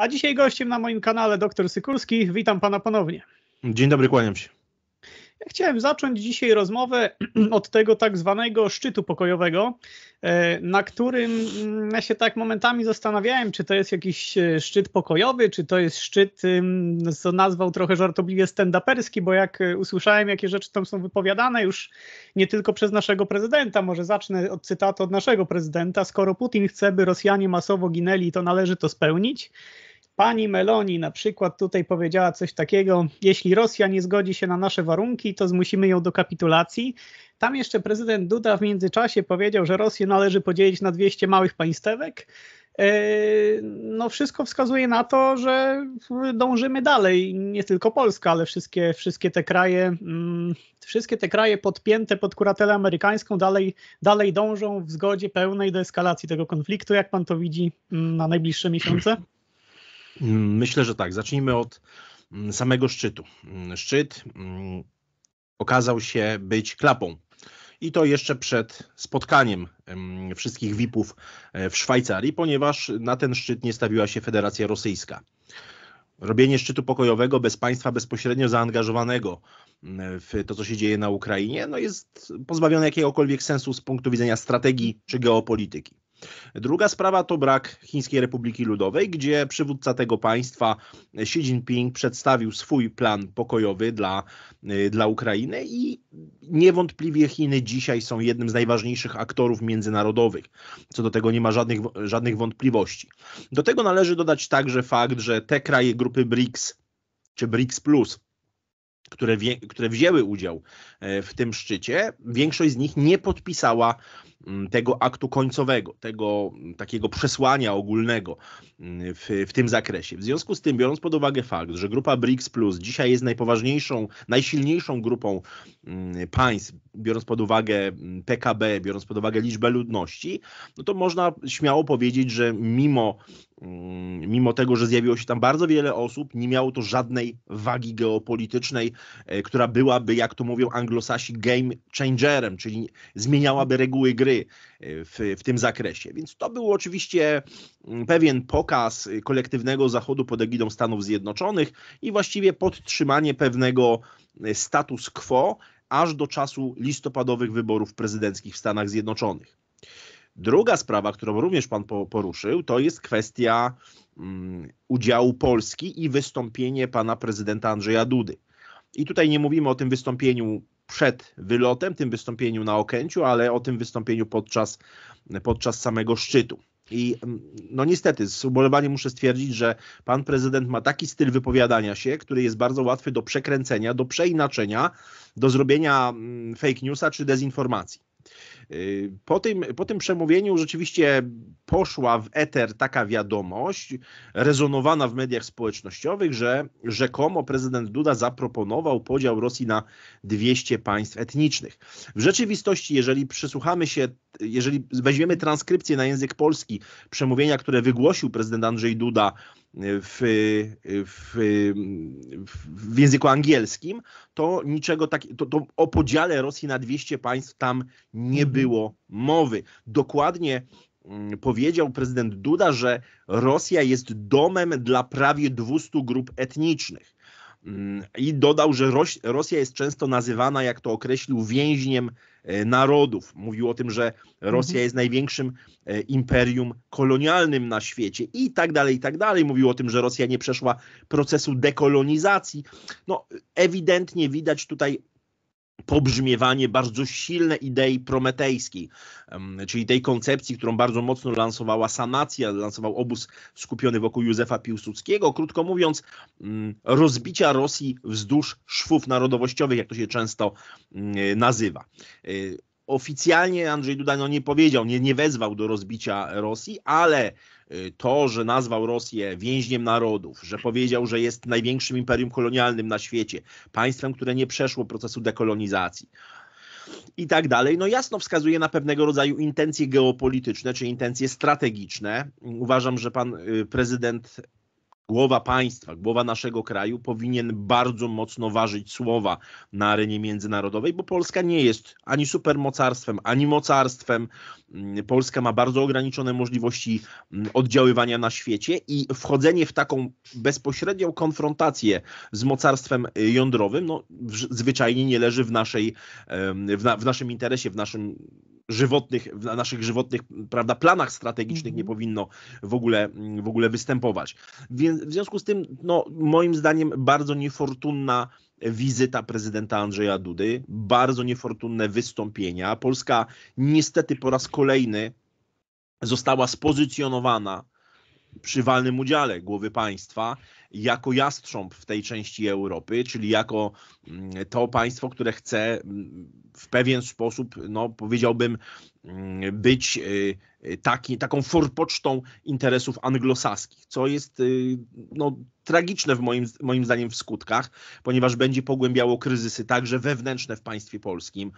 A dzisiaj gościem na moim kanale dr Sykulski. Witam pana ponownie. Dzień dobry, kłaniam się. Ja chciałem zacząć dzisiaj rozmowę od tego tak zwanego szczytu pokojowego, e, na którym mm, ja się tak momentami zastanawiałem, czy to jest jakiś e, szczyt pokojowy, czy to jest szczyt, co nazwał trochę żartobliwie stand-uperski, bo jak e, usłyszałem, jakie rzeczy tam są wypowiadane już nie tylko przez naszego prezydenta, może zacznę od cytatu od naszego prezydenta, skoro Putin chce, by Rosjanie masowo ginęli, to należy to spełnić. Pani Meloni na przykład tutaj powiedziała coś takiego: Jeśli Rosja nie zgodzi się na nasze warunki, to zmusimy ją do kapitulacji. Tam jeszcze prezydent Duda w międzyczasie powiedział, że Rosję należy podzielić na 200 małych państwek. E, no, wszystko wskazuje na to, że dążymy dalej. Nie tylko Polska, ale wszystkie, wszystkie te kraje, mm, wszystkie te kraje podpięte pod kuratelę amerykańską dalej, dalej dążą w zgodzie pełnej do eskalacji tego konfliktu. Jak pan to widzi mm, na najbliższe miesiące? Myślę, że tak. Zacznijmy od mm, samego szczytu. Mm, szczyt mm, okazał się być klapą. I to jeszcze przed spotkaniem wszystkich VIP-ów e, w Szwajcarii, ponieważ na ten szczyt nie stawiła się Federacja Rosyjska. Robienie szczytu pokojowego bez państwa bezpośrednio zaangażowanego w to, co się dzieje na Ukrainie, no jest pozbawione jakiegokolwiek sensu z punktu widzenia strategii czy geopolityki. Druga sprawa to brak Chińskiej Republiki Ludowej, gdzie przywódca tego państwa Xi Jinping przedstawił swój plan pokojowy dla, y, dla Ukrainy i niewątpliwie Chiny dzisiaj są jednym z najważniejszych aktorów międzynarodowych. Co do tego nie ma żadnych, żadnych wątpliwości. Do tego należy dodać także fakt, że te kraje grupy BRICS czy BRICS Plus które, które wzięły udział e, w tym szczycie, większość z nich nie podpisała Mm, tego aktu końcowego, tego mm, takiego przesłania ogólnego mm, w, w tym zakresie. W związku z tym, biorąc pod uwagę fakt, że grupa BRICS Plus dzisiaj jest najpoważniejszą, najsilniejszą grupą państw, biorąc pod uwagę PKB, biorąc pod uwagę liczbę ludności, no to można śmiało powiedzieć, że mimo, mimo tego, że zjawiło się tam bardzo wiele osób, nie miało to żadnej wagi geopolitycznej, e, która byłaby, jak to mówią anglosasi, game changerem, czyli zmieniałaby reguły gry gry e, w, w tym zakresie. Więc to był oczywiście mm, pewien pokaz y, kolektywnego zachodu pod egidą Stanów Zjednoczonych i właściwie podtrzymanie pewnego y, status quo aż do czasu listopadowych wyborów prezydenckich w Stanach Zjednoczonych. Druga sprawa, którą również pan poruszył, to jest kwestia mm, udziału Polski i wystąpienie pana prezydenta Andrzeja Dudy. I tutaj nie mówimy o tym wystąpieniu przed wylotem, tym wystąpieniu na Okęciu, ale o tym wystąpieniu podczas, podczas samego szczytu. I mm, no niestety, z ubolewaniem muszę stwierdzić, że pan prezydent ma taki styl wypowiadania się, który jest bardzo łatwy do przekręcenia, do przeinaczenia, do zrobienia mm, fake newsa czy dezinformacji. Y, po tym, po tym przemówieniu rzeczywiście poszła w eter taka wiadomość, rezonowana w mediach społecznościowych, że rzekomo prezydent Duda zaproponował podział Rosji na 200 państw etnicznych. W rzeczywistości, jeżeli przysłuchamy się, jeżeli weźmiemy transkrypcję na język polski przemówienia, które wygłosił prezydent Andrzej Duda w, w, w języku angielskim, to niczego takiego, to, to o podziale Rosji na 200 państw tam nie mhm. było mowy. Dokładnie mm, powiedział prezydent Duda, że Rosja jest domem dla prawie 200 grup etnicznych. I dodał, że Rosja jest często nazywana, jak to określił, więźniem e, narodów. Mówił o tym, że mhm. Rosja jest największym e, imperium kolonialnym na świecie i tak dalej, i tak dalej. Mówił o tym, że Rosja nie przeszła procesu dekolonizacji. No, ewidentnie widać tutaj pobrzmiewanie bardzo silne idei prometejskiej, czyli tej koncepcji, którą bardzo mocno lansowała sanacja, lansował obóz skupiony wokół Józefa Piłsudskiego, krótko mówiąc, mm, rozbicia Rosji wzdłuż szwów narodowościowych, jak to się często mm, nazywa y, oficjalnie Andrzej Duda no, nie powiedział, nie, nie wezwał do rozbicia Rosji, ale to, że nazwał Rosję więźniem narodów, że powiedział, że jest największym imperium kolonialnym na świecie, państwem, które nie przeszło procesu dekolonizacji i tak dalej, no jasno wskazuje na pewnego rodzaju intencje geopolityczne czy intencje strategiczne. Uważam, że pan y, prezydent głowa państwa, głowa naszego kraju powinien bardzo mocno ważyć słowa na arenie międzynarodowej, bo Polska nie jest ani supermocarstwem, ani mocarstwem. Mm, Polska ma bardzo ograniczone możliwości mm, oddziaływania na świecie i wchodzenie w taką bezpośrednią konfrontację z mocarstwem y, jądrowym no, zwyczajnie nie leży w, naszej, w, na, w naszym interesie, w naszym żywotnych, w naszych żywotnych prawda, planach strategicznych nie mhm. powinno w ogóle, w ogóle występować. Więc w związku z tym, no, moim zdaniem, bardzo niefortunna wizyta prezydenta Andrzeja Dudy, bardzo niefortunne wystąpienia. Polska niestety po raz kolejny została spozycjonowana przy walnym udziale głowy państwa jako jastrząb w tej części Europy, czyli jako mm, to państwo, które chce mm, w pewien sposób, no powiedziałbym, mm, być y, y, taki, taką forpocztą interesów anglosaskich, co jest y, no, tragiczne w moim, moim zdaniem w skutkach, ponieważ będzie pogłębiało kryzysy także wewnętrzne w państwie polskim.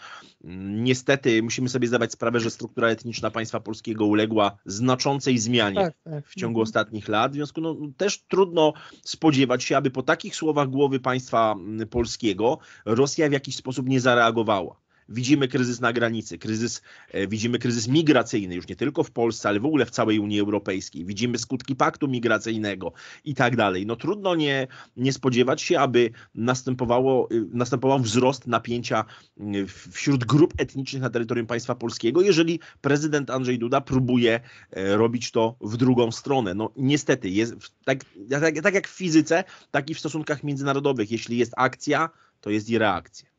Niestety musimy sobie zdawać sprawę, że struktura etniczna państwa polskiego uległa znaczącej zmianie tak, tak. w ciągu mhm. ostatnich lat, w związku no, też trudno spodziewać się, aby po takich słowach głowy państwa mm, polskiego Rosja w jakiś sposób nie zareagowała. Widzimy kryzys na granicy, kryzys, e, widzimy kryzys migracyjny, już nie tylko w Polsce, ale w ogóle w całej Unii Europejskiej. Widzimy skutki paktu migracyjnego i tak dalej. No trudno nie, nie spodziewać się, aby następowało, y, następował wzrost napięcia y, wśród grup etnicznych na terytorium państwa polskiego, jeżeli prezydent Andrzej Duda próbuje e, robić to w drugą stronę. No niestety, jest, tak, tak, tak jak w fizyce, tak i w stosunkach międzynarodowych. Jeśli jest akcja, to jest i reakcja.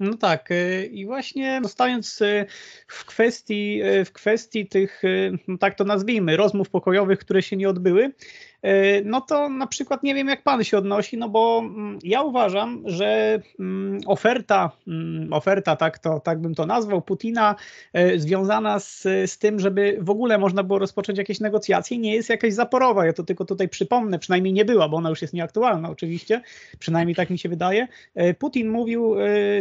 No tak, y, i właśnie zostając y, w kwestii, y, w kwestii tych, no tak to nazwijmy, rozmów pokojowych, które się nie odbyły, E, no to na przykład nie wiem, jak pan się odnosi, no bo mm, ja uważam, że mm, oferta, mm, oferta, tak, to, tak bym to nazwał, Putina e, związana z, z tym, żeby w ogóle można było rozpocząć jakieś negocjacje, nie jest jakaś zaporowa. Ja to tylko tutaj przypomnę, przynajmniej nie była, bo ona już jest nieaktualna oczywiście, przynajmniej tak mi się wydaje. E, Putin mówił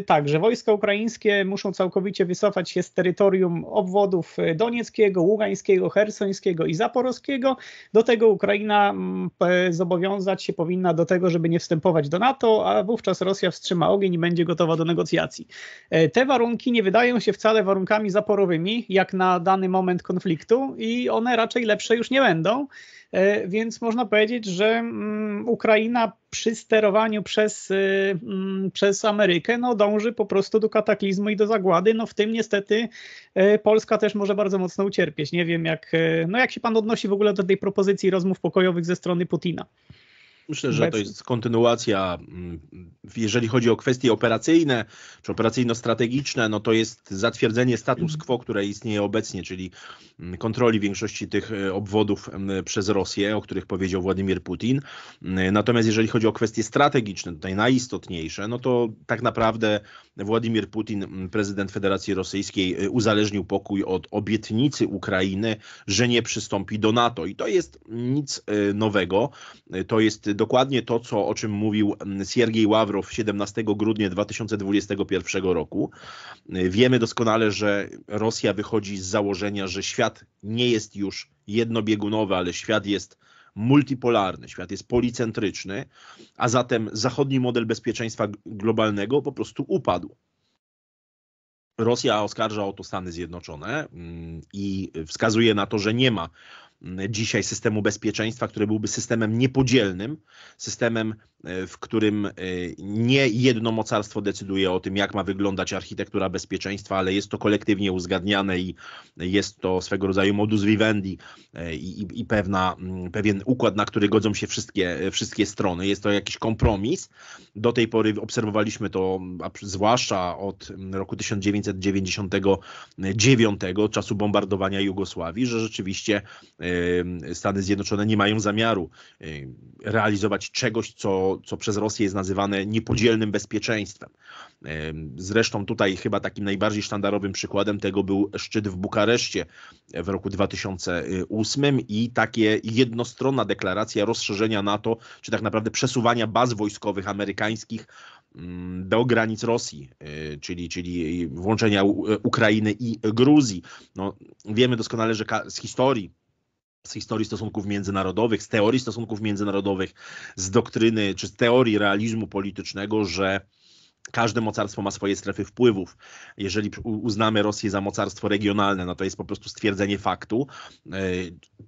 tak, że wojska ukraińskie muszą całkowicie wycofać się z terytorium obwodów Donieckiego, Ługańskiego, Hersońskiego i Zaporowskiego. Do tego Ukraina Rosja e, zobowiązać się powinna do tego, żeby nie wstępować do NATO, a wówczas Rosja wstrzyma ogień i będzie gotowa do negocjacji. E, te warunki nie wydają się wcale warunkami zaporowymi, jak na dany moment konfliktu, i one raczej lepsze już nie będą. E, więc można powiedzieć, że mm, Ukraina przy sterowaniu przez, y, mm, przez Amerykę no, dąży po prostu do kataklizmu i do zagłady. No, w tym niestety e, Polska też może bardzo mocno ucierpieć. Nie wiem, jak, e, no, jak się pan odnosi w ogóle do tej propozycji rozmów pokojowych ze strony Putina. Myślę, że to jest kontynuacja, mm, jeżeli chodzi o kwestie operacyjne czy operacyjno-strategiczne, no to jest zatwierdzenie status quo, które istnieje obecnie, czyli mm, kontroli większości tych e, obwodów mm, przez Rosję, o których powiedział Władimir Putin. Natomiast jeżeli chodzi o kwestie strategiczne, tutaj najistotniejsze, no to tak naprawdę Władimir Putin, prezydent Federacji Rosyjskiej, e, uzależnił pokój od obietnicy Ukrainy, że nie przystąpi do NATO. I to jest nic e, nowego. To jest dokładnie to, co, o czym mówił mm, Siergiej Ławrow 17 grudnia 2021 roku. Wiemy doskonale, że Rosja wychodzi z założenia, że świat nie jest już jednobiegunowy, ale świat jest multipolarny, świat jest policentryczny, a zatem zachodni model bezpieczeństwa globalnego po prostu upadł. Rosja oskarża o to Stany Zjednoczone mm, i wskazuje na to, że nie ma dzisiaj systemu bezpieczeństwa, który byłby systemem niepodzielnym, systemem E, w którym e, nie jedno mocarstwo decyduje o tym, jak ma wyglądać architektura bezpieczeństwa, ale jest to kolektywnie uzgadniane i jest to swego rodzaju modus vivendi e, i, i, i pewna, mm, pewien układ, na który godzą się wszystkie, wszystkie strony. Jest to jakiś kompromis. Do tej pory obserwowaliśmy to, zwłaszcza od roku 1999, czasu bombardowania Jugosławii, że rzeczywiście Stany Zjednoczone nie mają zamiaru realizować czegoś, co co przez Rosję jest nazywane niepodzielnym bezpieczeństwem. Zresztą tutaj chyba takim najbardziej sztandarowym przykładem tego był szczyt w Bukareszcie w roku 2008 i takie jednostronna deklaracja rozszerzenia NATO, czy tak naprawdę przesuwania baz wojskowych amerykańskich mm, do granic Rosji, e, czyli, czyli włączenia Ukrainy i Gruzji. No, wiemy doskonale, że z historii z historii stosunków międzynarodowych, z teorii stosunków międzynarodowych, z doktryny czy z teorii realizmu politycznego, że Każde mocarstwo ma swoje strefy wpływów. Jeżeli uznamy Rosję za mocarstwo regionalne, no to jest po prostu stwierdzenie faktu e,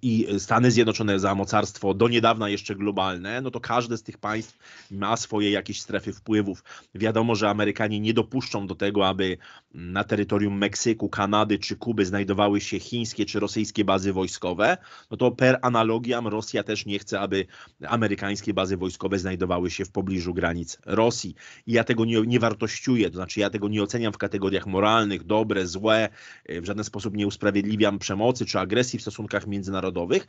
i Stany Zjednoczone za mocarstwo do niedawna jeszcze globalne, no to każde z tych państw ma swoje jakieś strefy wpływów. Wiadomo, że Amerykanie nie dopuszczą do tego, aby na terytorium Meksyku, Kanady czy Kuby znajdowały się chińskie czy rosyjskie bazy wojskowe, no to per analogiam Rosja też nie chce, aby amerykańskie bazy wojskowe znajdowały się w pobliżu granic Rosji. I ja tego nie nie wartościuję, to znaczy ja tego nie oceniam w kategoriach moralnych, dobre, złe, e, w żaden sposób nie usprawiedliwiam przemocy czy agresji w stosunkach międzynarodowych.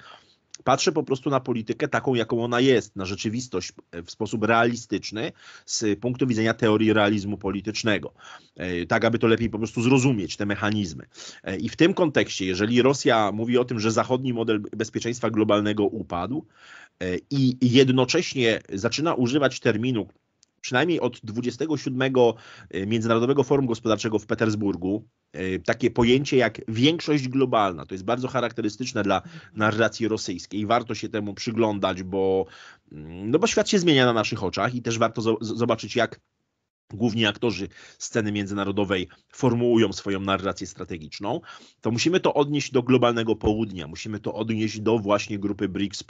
Patrzę po prostu na politykę taką, jaką ona jest, na rzeczywistość e, w sposób realistyczny z punktu widzenia teorii realizmu politycznego, e, tak aby to lepiej po prostu zrozumieć, te mechanizmy. I w tym kontekście, jeżeli Rosja mówi o tym, że zachodni model bezpieczeństwa globalnego upadł i jednocześnie zaczyna używać terminu, przynajmniej od 27 e, Międzynarodowego Forum Gospodarczego w Petersburgu e, takie pojęcie jak większość globalna. To jest bardzo charakterystyczne dla narracji rosyjskiej i warto się temu przyglądać, bo, mm, no bo świat się zmienia na naszych oczach i też warto zobaczyć, jak główni aktorzy sceny międzynarodowej formułują swoją narrację strategiczną, to musimy to odnieść do globalnego południa, musimy to odnieść do właśnie grupy BRICS,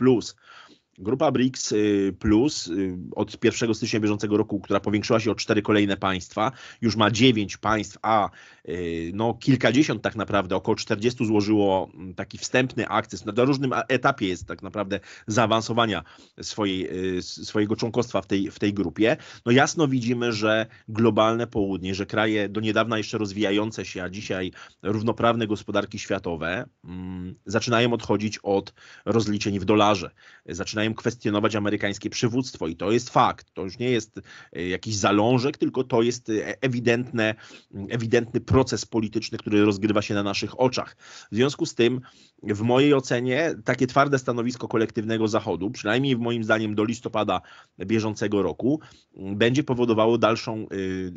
Grupa BRICS y, Plus y, od 1 stycznia bieżącego roku, która powiększyła się o cztery kolejne państwa, już ma dziewięć państw, a y, no kilkadziesiąt tak naprawdę, około 40 złożyło mm, taki wstępny akces. Na różnym etapie jest tak naprawdę zaawansowania swojej, swojego członkostwa w tej, w tej grupie. No jasno widzimy, że globalne południe, że kraje do niedawna jeszcze rozwijające się, a dzisiaj równoprawne gospodarki światowe mm, zaczynają odchodzić od rozliczeń w dolarze, zaczynają zaczynają kwestionować amerykańskie przywództwo i to jest fakt. To już nie jest e, jakiś zalążek, tylko to jest e, ewidentne, mm, ewidentny proces polityczny, który rozgrywa się na naszych oczach. W związku z tym, w mojej ocenie, takie twarde stanowisko kolektywnego Zachodu, przynajmniej w moim zdaniem do listopada bieżącego roku, mm, będzie powodowało dalszą, y,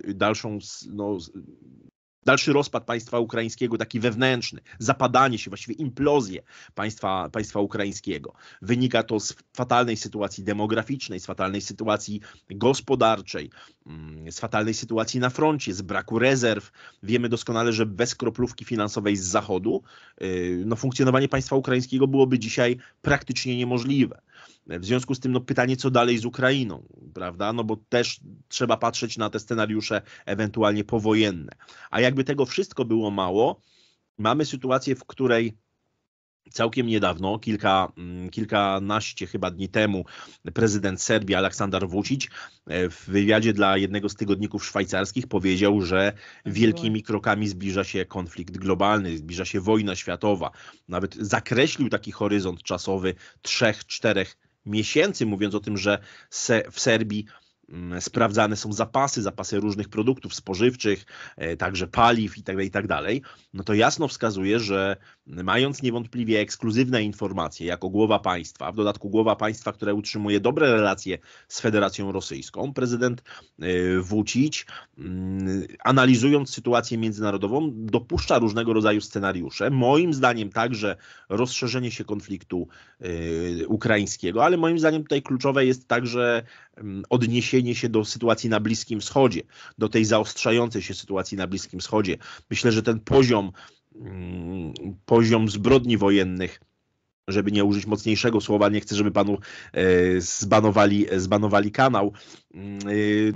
y, dalszą no, dalszy rozpad państwa ukraińskiego, taki wewnętrzny, zapadanie się, właściwie implozję państwa, państwa ukraińskiego. Wynika to z fatalnej sytuacji demograficznej, z fatalnej sytuacji gospodarczej, mm, z fatalnej sytuacji na froncie, z braku rezerw. Wiemy doskonale, że bez kroplówki finansowej z Zachodu y, no, funkcjonowanie państwa ukraińskiego byłoby dzisiaj praktycznie niemożliwe. W związku z tym no, pytanie, co dalej z Ukrainą, prawda? No bo też trzeba patrzeć na te scenariusze ewentualnie powojenne. A jakby tego wszystko było mało, mamy sytuację, w której Całkiem niedawno, kilka, mm, kilkanaście chyba dni temu, prezydent Serbii Aleksander Vucic e, w wywiadzie dla jednego z tygodników szwajcarskich powiedział, że tak, wielkimi krokami zbliża się konflikt globalny, zbliża się wojna światowa. Nawet zakreślił taki horyzont czasowy trzech, czterech miesięcy, mówiąc o tym, że se w Serbii Mm, sprawdzane są zapasy, zapasy różnych produktów spożywczych, e, także paliw itd., tak itd., tak no to jasno wskazuje, że mając niewątpliwie ekskluzywne informacje jako głowa państwa, w dodatku głowa państwa, które utrzymuje dobre relacje z Federacją Rosyjską, prezydent Wucić, e, mm, analizując sytuację międzynarodową, dopuszcza różnego rodzaju scenariusze. Moim zdaniem także rozszerzenie się konfliktu e, ukraińskiego, ale moim zdaniem tutaj kluczowe jest także Mm, odniesienie się do sytuacji na Bliskim Wschodzie, do tej zaostrzającej się sytuacji na Bliskim Wschodzie. Myślę, że ten poziom, mm, poziom zbrodni wojennych, żeby nie użyć mocniejszego słowa, nie chcę, żeby panu e, zbanowali, zbanowali kanał. Mm,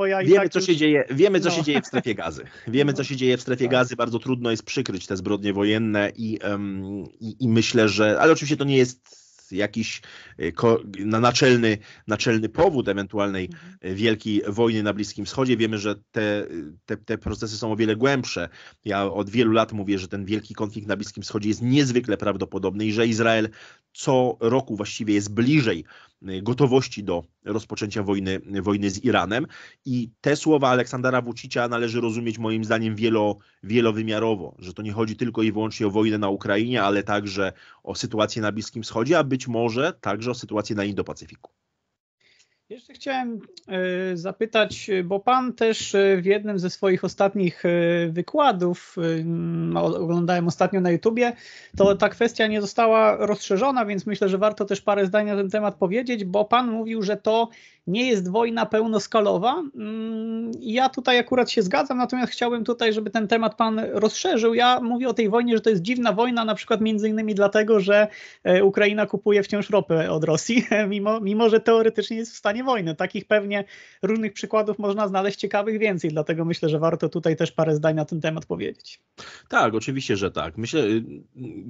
e, ja wiemy, tak co już... się dzieje, wiemy, co no. się dzieje w strefie gazy. Wiemy, no. co się dzieje w strefie tak. gazy. Bardzo trudno jest przykryć te zbrodnie wojenne i, i, i myślę, że. Ale oczywiście to nie jest jakiś e, naczelny, naczelny powód ewentualnej mhm. e, wielkiej wojny na Bliskim Wschodzie. Wiemy, że te, te, te procesy są o wiele głębsze. Ja od wielu lat mówię, że ten wielki konflikt na Bliskim Wschodzie jest niezwykle prawdopodobny i że Izrael co roku właściwie jest bliżej y, gotowości do rozpoczęcia wojny, y, wojny z Iranem. I te słowa Aleksandra Wucicia należy rozumieć moim zdaniem wielo, wielowymiarowo, że to nie chodzi tylko i wyłącznie o wojnę na Ukrainie, ale także o sytuację na Bliskim Wschodzie, a być może także o sytuację na Indo-Pacyfiku. Jeszcze chciałem e, zapytać, bo Pan też e, w jednym ze swoich ostatnich e, wykładów, oglądałem ostatnio na YouTubie, to ta kwestia nie została rozszerzona, więc myślę, że warto też parę zdań na ten temat powiedzieć, bo Pan mówił, że to nie jest wojna pełnoskalowa. Mm, ja tutaj akurat się zgadzam, natomiast chciałbym tutaj, żeby ten temat pan rozszerzył. Ja mówię o tej wojnie, że to jest dziwna wojna, na przykład między innymi dlatego, że e, Ukraina kupuje wciąż ropę od Rosji, mimo, mimo że teoretycznie jest w stanie wojny. Takich pewnie różnych przykładów można znaleźć ciekawych więcej, dlatego myślę, że warto tutaj też parę zdań na ten temat powiedzieć. Tak, oczywiście, że tak. Myślę, y, y,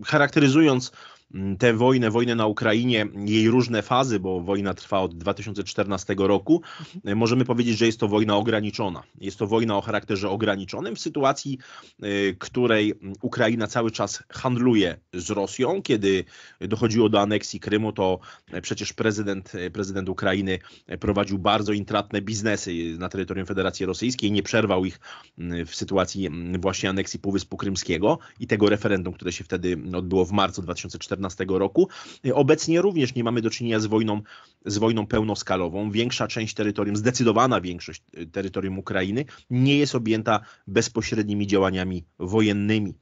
charakteryzując Mm, tę wojnę, wojnę na Ukrainie, jej różne fazy, bo wojna trwa od 2014 roku, mhm. e, możemy powiedzieć, że jest to wojna ograniczona. Jest to wojna o charakterze ograniczonym w sytuacji, e, której mm, Ukraina cały czas handluje z Rosją. Kiedy dochodziło do aneksji Krymu, to e, przecież prezydent, prezydent Ukrainy prowadził bardzo intratne biznesy na terytorium Federacji Rosyjskiej, nie przerwał ich mm, w sytuacji właśnie aneksji Półwyspu Krymskiego i tego referendum, które się wtedy odbyło w marcu 2014 2014 roku. Obecnie również nie mamy do czynienia z wojną, z wojną pełnoskalową. Większa część terytorium, zdecydowana większość y, terytorium Ukrainy nie jest objęta bezpośrednimi działaniami wojennymi.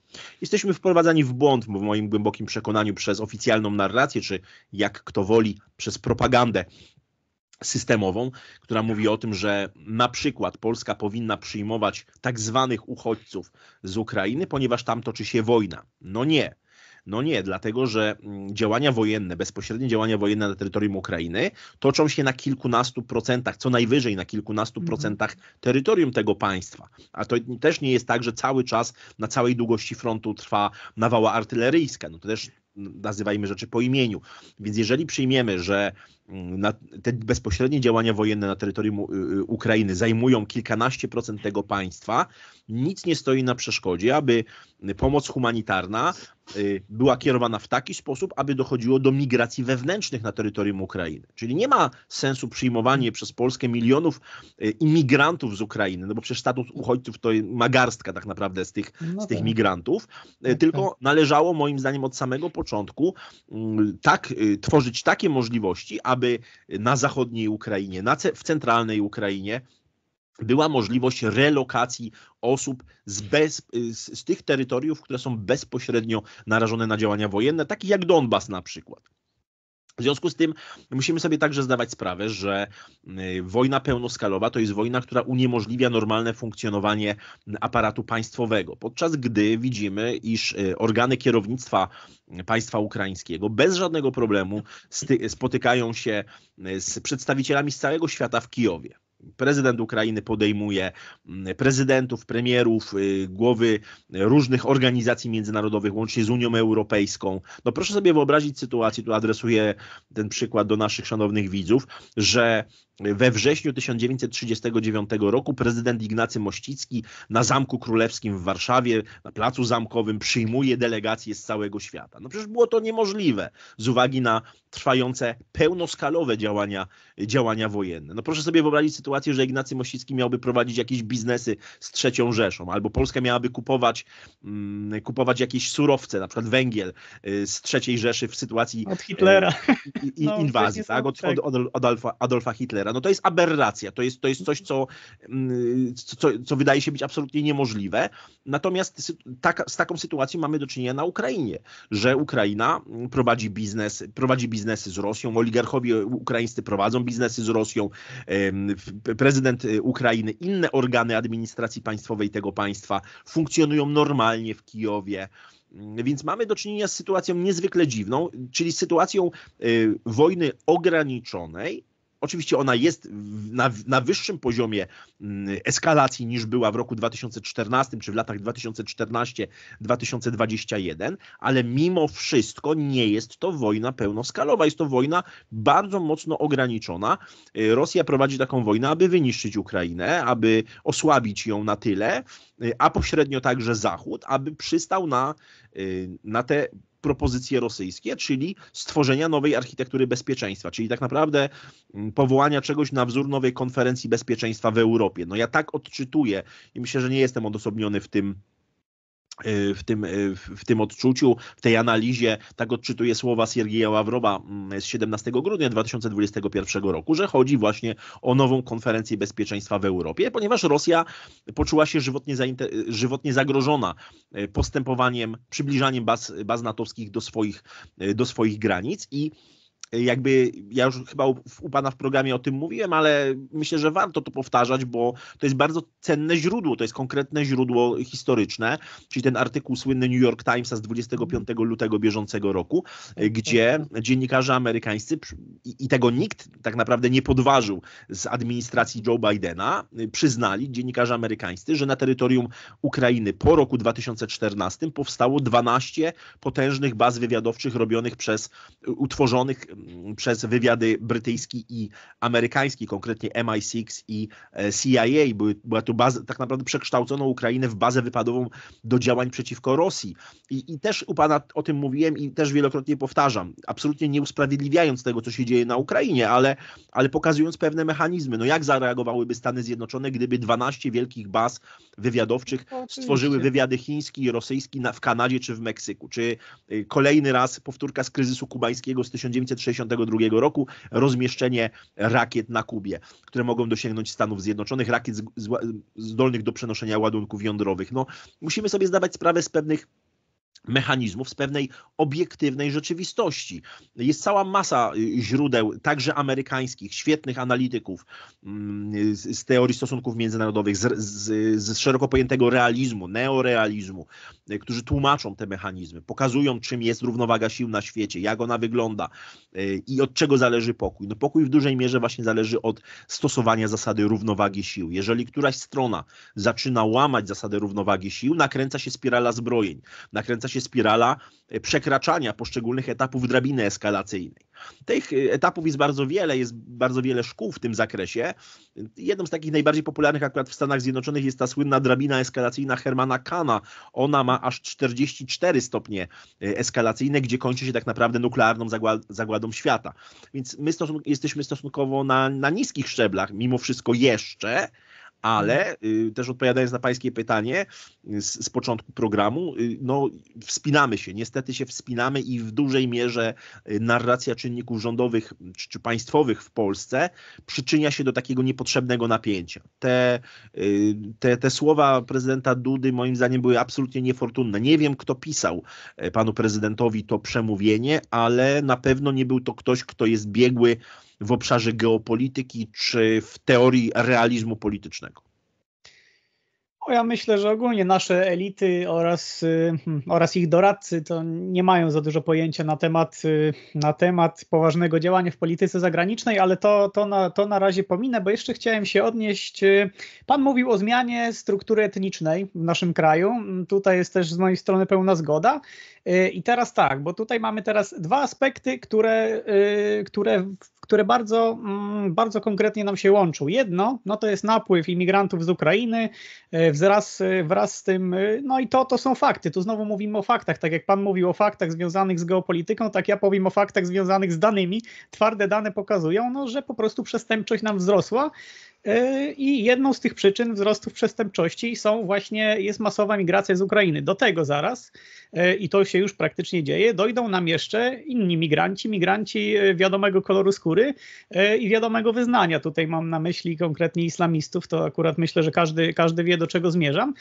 Jesteśmy wprowadzani w błąd, w moim głębokim przekonaniu, przez oficjalną narrację, czy jak kto woli, przez propagandę systemową, która mówi o tym, że na przykład Polska powinna przyjmować tak zwanych uchodźców z Ukrainy, ponieważ tam toczy się wojna. No nie. No nie, dlatego że mm, działania wojenne, bezpośrednie działania wojenne na terytorium Ukrainy toczą się na kilkunastu procentach, co najwyżej na kilkunastu mhm. procentach terytorium tego państwa. A to też nie jest tak, że cały czas na całej długości frontu trwa nawała artyleryjska. No to też nazywajmy rzeczy po imieniu. Więc jeżeli przyjmiemy, że mm, te bezpośrednie działania wojenne na terytorium y, y, Ukrainy zajmują kilkanaście procent tego państwa, nic nie stoi na przeszkodzie, aby y, pomoc humanitarna Y, była kierowana w taki sposób, aby dochodziło do migracji wewnętrznych na terytorium Ukrainy. Czyli nie ma sensu przyjmowanie przez Polskę milionów y, imigrantów z Ukrainy, no bo przecież status uchodźców to ma garstka tak naprawdę z tych, no z tych tak. migrantów, y, tak, tylko tak. należało moim zdaniem od samego początku tak, tworzyć takie możliwości, aby na zachodniej Ukrainie, na, w centralnej Ukrainie była możliwość relokacji osób z, bez, z, z, tych terytoriów, które są bezpośrednio narażone na działania wojenne, takich jak Donbas na przykład. W związku z tym musimy sobie także zdawać sprawę, że y, wojna pełnoskalowa to jest wojna, która uniemożliwia normalne funkcjonowanie aparatu państwowego, podczas gdy widzimy, iż y, organy kierownictwa państwa ukraińskiego bez żadnego problemu spotykają się y, z przedstawicielami z całego świata w Kijowie prezydent Ukrainy podejmuje mm, prezydentów, premierów, y, głowy różnych organizacji międzynarodowych, łącznie z Unią Europejską. No proszę sobie wyobrazić sytuację, tu adresuję ten przykład do naszych szanownych widzów, że we wrześniu 1939 roku prezydent Ignacy Mościcki na Zamku Królewskim w Warszawie, na Placu Zamkowym, przyjmuje delegacje z całego świata. No przecież było to niemożliwe z uwagi na trwające pełnoskalowe działania, działania wojenne. No proszę sobie wyobrazić sytuację, że Ignacy Mościcki miałby prowadzić jakieś biznesy z trzecią Rzeszą, albo Polska miałaby kupować, mm, kupować jakieś surowce, na przykład węgiel y, z trzeciej Rzeszy w sytuacji od Hitlera. Y, I, no, inwazji, tak? Od, od, od Adolfa, Adolfa Hitlera. No to jest aberracja, to jest, to jest coś, co, mm, co, co wydaje się być absolutnie niemożliwe. Natomiast tak, z taką sytuacją mamy do czynienia na Ukrainie, że Ukraina mm, prowadzi biznes, prowadzi biznesy z Rosją, oligarchowie ukraińscy prowadzą biznesy z Rosją, prezydent y, Ukrainy, inne organy administracji państwowej tego państwa funkcjonują normalnie w Kijowie. Mm, więc mamy do czynienia z sytuacją niezwykle dziwną, czyli z sytuacją y, wojny ograniczonej, Oczywiście ona jest na, na wyższym poziomie mm, eskalacji niż była w roku 2014 czy w latach 2014-2021, ale mimo wszystko nie jest to wojna pełnoskalowa. Jest to wojna bardzo mocno ograniczona. Y, Rosja prowadzi taką wojnę, aby wyniszczyć Ukrainę, aby osłabić ją na tyle, y, a pośrednio także Zachód, aby przystał na, y, na te propozycje rosyjskie, czyli stworzenia nowej architektury bezpieczeństwa, czyli tak naprawdę mm, powołania czegoś na wzór nowej konferencji bezpieczeństwa w Europie. No ja tak odczytuję i myślę, że nie jestem odosobniony w tym Y, w tym, y, w tym odczuciu, w tej analizie, tak odczytuje słowa Siergieja Ławrowa mm, z 17 grudnia 2021 roku, że chodzi właśnie o nową konferencję bezpieczeństwa w Europie, ponieważ Rosja poczuła się żywotnie, żywotnie zagrożona y, postępowaniem, przybliżaniem baz, baz natowskich do swoich, do swoich granic i jakby ja już chyba u, u pana w programie o tym mówiłem, ale myślę, że warto to powtarzać, bo to jest bardzo cenne źródło, to jest konkretne źródło historyczne, czyli ten artykuł słynny New York Timesa z 25 mhm. lutego bieżącego roku, e, tak. gdzie dziennikarze amerykańscy i, i tego nikt tak naprawdę nie podważył z administracji Joe Bidena, e, przyznali dziennikarze amerykańscy, że na terytorium Ukrainy po roku 2014 powstało 12 potężnych baz wywiadowczych robionych przez, e, utworzonych przez wywiady brytyjski i amerykański, konkretnie MI6 i e, CIA. Była to baza, tak naprawdę przekształcono Ukrainę w bazę wypadową do działań przeciwko Rosji. I, I, też u Pana o tym mówiłem i też wielokrotnie powtarzam, absolutnie nie usprawiedliwiając tego, co się dzieje na Ukrainie, ale, ale pokazując pewne mechanizmy. No jak zareagowałyby Stany Zjednoczone, gdyby 12 wielkich baz wywiadowczych no, stworzyły wywiady chiński i rosyjski na, w Kanadzie czy w Meksyku? Czy y, kolejny raz powtórka z kryzysu kubańskiego z 1960 1962 roku rozmieszczenie rakiet na Kubie, które mogą dosięgnąć Stanów Zjednoczonych, rakiet zdolnych do przenoszenia ładunków jądrowych. No, musimy sobie zdawać sprawę z pewnych mechanizmów, z pewnej obiektywnej rzeczywistości. Jest cała masa y, źródeł, także amerykańskich, świetnych analityków mm, y, z, teorii stosunków międzynarodowych, z, z, z, szeroko pojętego realizmu, neorealizmu, y, którzy tłumaczą te mechanizmy, pokazują czym jest równowaga sił na świecie, jak ona wygląda i od czego zależy pokój. No pokój w dużej mierze właśnie zależy od stosowania zasady równowagi sił. Jeżeli któraś strona zaczyna łamać zasadę równowagi sił, nakręca się spirala zbrojeń, nakręca się spirala e, przekraczania poszczególnych etapów drabiny eskalacyjnej. Tych e, etapów jest bardzo wiele, jest bardzo wiele szkół w tym zakresie. Jedną z takich najbardziej popularnych akurat w Stanach Zjednoczonych jest ta słynna drabina eskalacyjna Hermana Kana. Ona ma aż 44 stopnie e, eskalacyjne, gdzie kończy się tak naprawdę nuklearną zagładą świata. Więc my jesteśmy stosunkowo na, na niskich szczeblach, mimo wszystko jeszcze, ale mhm. y, też odpowiadając na pańskie pytanie y, z, z początku programu, y, no wspinamy się, niestety się wspinamy i w dużej mierze narracja czynników rządowych czy, czy państwowych w Polsce przyczynia się do takiego niepotrzebnego napięcia. Te, te, te słowa prezydenta Dudy moim zdaniem były absolutnie niefortunne. Nie wiem, kto pisał panu prezydentowi to przemówienie, ale na pewno nie był to ktoś, kto jest biegły w obszarze geopolityki czy w teorii realizmu politycznego? O, no, ja myślę, że ogólnie nasze elity oraz, y, hmm, oraz ich doradcy to nie mają za dużo pojęcia na temat, y, na temat poważnego działania w polityce zagranicznej, ale to, to, na, to na razie pominę, bo jeszcze chciałem się odnieść. Y, pan mówił o zmianie struktury etnicznej w naszym kraju. Tutaj jest też z mojej strony pełna zgoda. Y, I teraz tak, bo tutaj mamy teraz dwa aspekty, które, y, które które bardzo, mm, bardzo konkretnie nam się łączą. Jedno, no to jest napływ imigrantów z Ukrainy e, wraz, e, wraz z tym, e, no i to, to są fakty. Tu znowu mówimy o faktach. Tak jak pan mówił o faktach związanych z geopolityką, tak ja powiem o faktach związanych z danymi. Twarde dane pokazują, no, że po prostu przestępczość nam wzrosła. I jedną z tych przyczyn wzrostu przestępczości są właśnie, jest masowa migracja z Ukrainy. Do tego zaraz. E, i to się już praktycznie dzieje. Dojdą nam jeszcze inni migranci, migranci e, wiadomego koloru skóry e, i wiadomego wyznania. Tutaj mam na myśli konkretnie islamistów, to akurat myślę, że każdy, każdy wie, do czego zmierzam.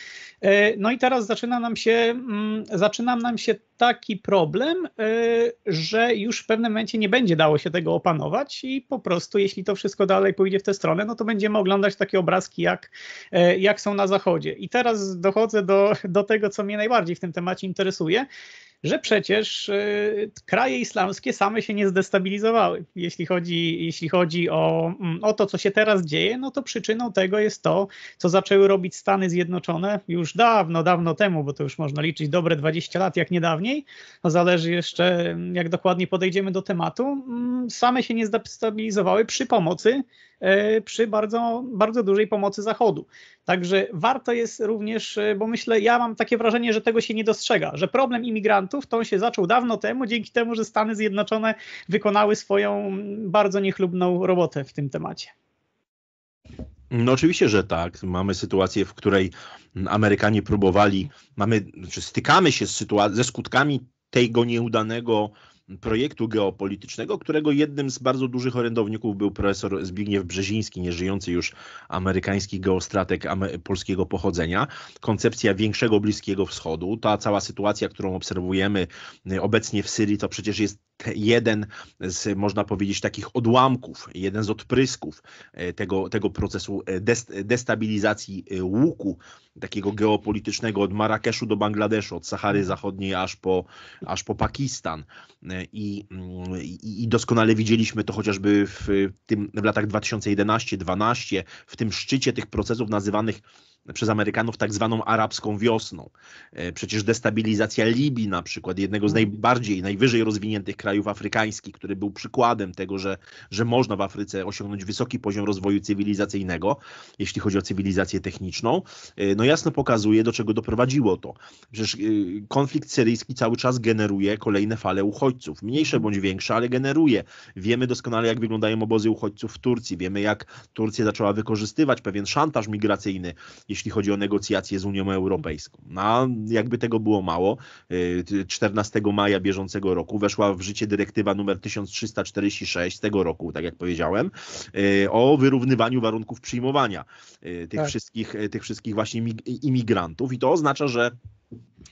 No i teraz zaczyna nam się, mm, zaczyna nam się taki problem, że już w pewnym momencie nie będzie dało się tego opanować i po prostu, jeśli to wszystko dalej pójdzie w tę stronę, no to będziemy oglądać takie obrazki, jak, jak są na zachodzie. I teraz dochodzę do, do tego, co mnie najbardziej w tym temacie interesuje so yeah że przecież y, kraje islamskie same się nie zdestabilizowały. Jeśli chodzi, jeśli chodzi o, mm, o to, co się teraz dzieje, no to przyczyną tego jest to, co zaczęły robić Stany Zjednoczone już dawno, dawno temu, bo to już można liczyć dobre 20 lat, jak niedawniej. No zależy jeszcze, mm, jak dokładnie podejdziemy do tematu. Mm, same się nie zdestabilizowały przy pomocy e, przy bardzo, bardzo dużej pomocy Zachodu. Także warto jest również, e, bo myślę, ja mam takie wrażenie, że tego się nie dostrzega, że problem imigrantów migrantów, to on się zaczął dawno temu, dzięki temu, że Stany Zjednoczone wykonały swoją bardzo niechlubną robotę w tym temacie. No oczywiście, że tak. Mamy sytuację, w której Amerykanie próbowali, mamy, czy stykamy się z ze skutkami tego nieudanego projektu geopolitycznego, którego jednym z bardzo dużych orędowników był profesor Zbigniew Brzeziński, nieżyjący już amerykański geostratek polskiego pochodzenia. Koncepcja większego Bliskiego Wschodu, ta cała sytuacja, którą obserwujemy y, obecnie w Syrii, to przecież jest jeden z, można powiedzieć, takich odłamków, jeden z odprysków y, tego, tego procesu y, destabilizacji łuku takiego geopolitycznego od Marrakeszu do Bangladeszu, od Sahary Zachodniej aż po, aż po Pakistan i, mm, i, i doskonale widzieliśmy to chociażby w, tym, w latach 2011-12, w tym szczycie tych procesów nazywanych przez Amerykanów tak zwaną arabską wiosną. E, przecież destabilizacja Libii na przykład, jednego z mm. najbardziej, najwyżej rozwiniętych krajów afrykańskich, który był przykładem tego, że, że można w Afryce osiągnąć wysoki poziom rozwoju cywilizacyjnego, jeśli chodzi o cywilizację techniczną, e, no jasno pokazuje, do czego doprowadziło to. Przecież e, konflikt syryjski cały czas generuje kolejne fale uchodźców, mniejsze mm. bądź większe, ale generuje. Wiemy doskonale, jak wyglądają obozy uchodźców w Turcji, wiemy, jak Turcja zaczęła wykorzystywać pewien szantaż migracyjny, jeśli chodzi o negocjacje z Unią Europejską. No, a jakby tego było mało, 14 y, maja bieżącego roku weszła w życie dyrektywa nr 1346 z tego roku, tak jak powiedziałem, y, o wyrównywaniu warunków przyjmowania y, tych, tak. wszystkich, tych wszystkich właśnie imigrantów i to oznacza, że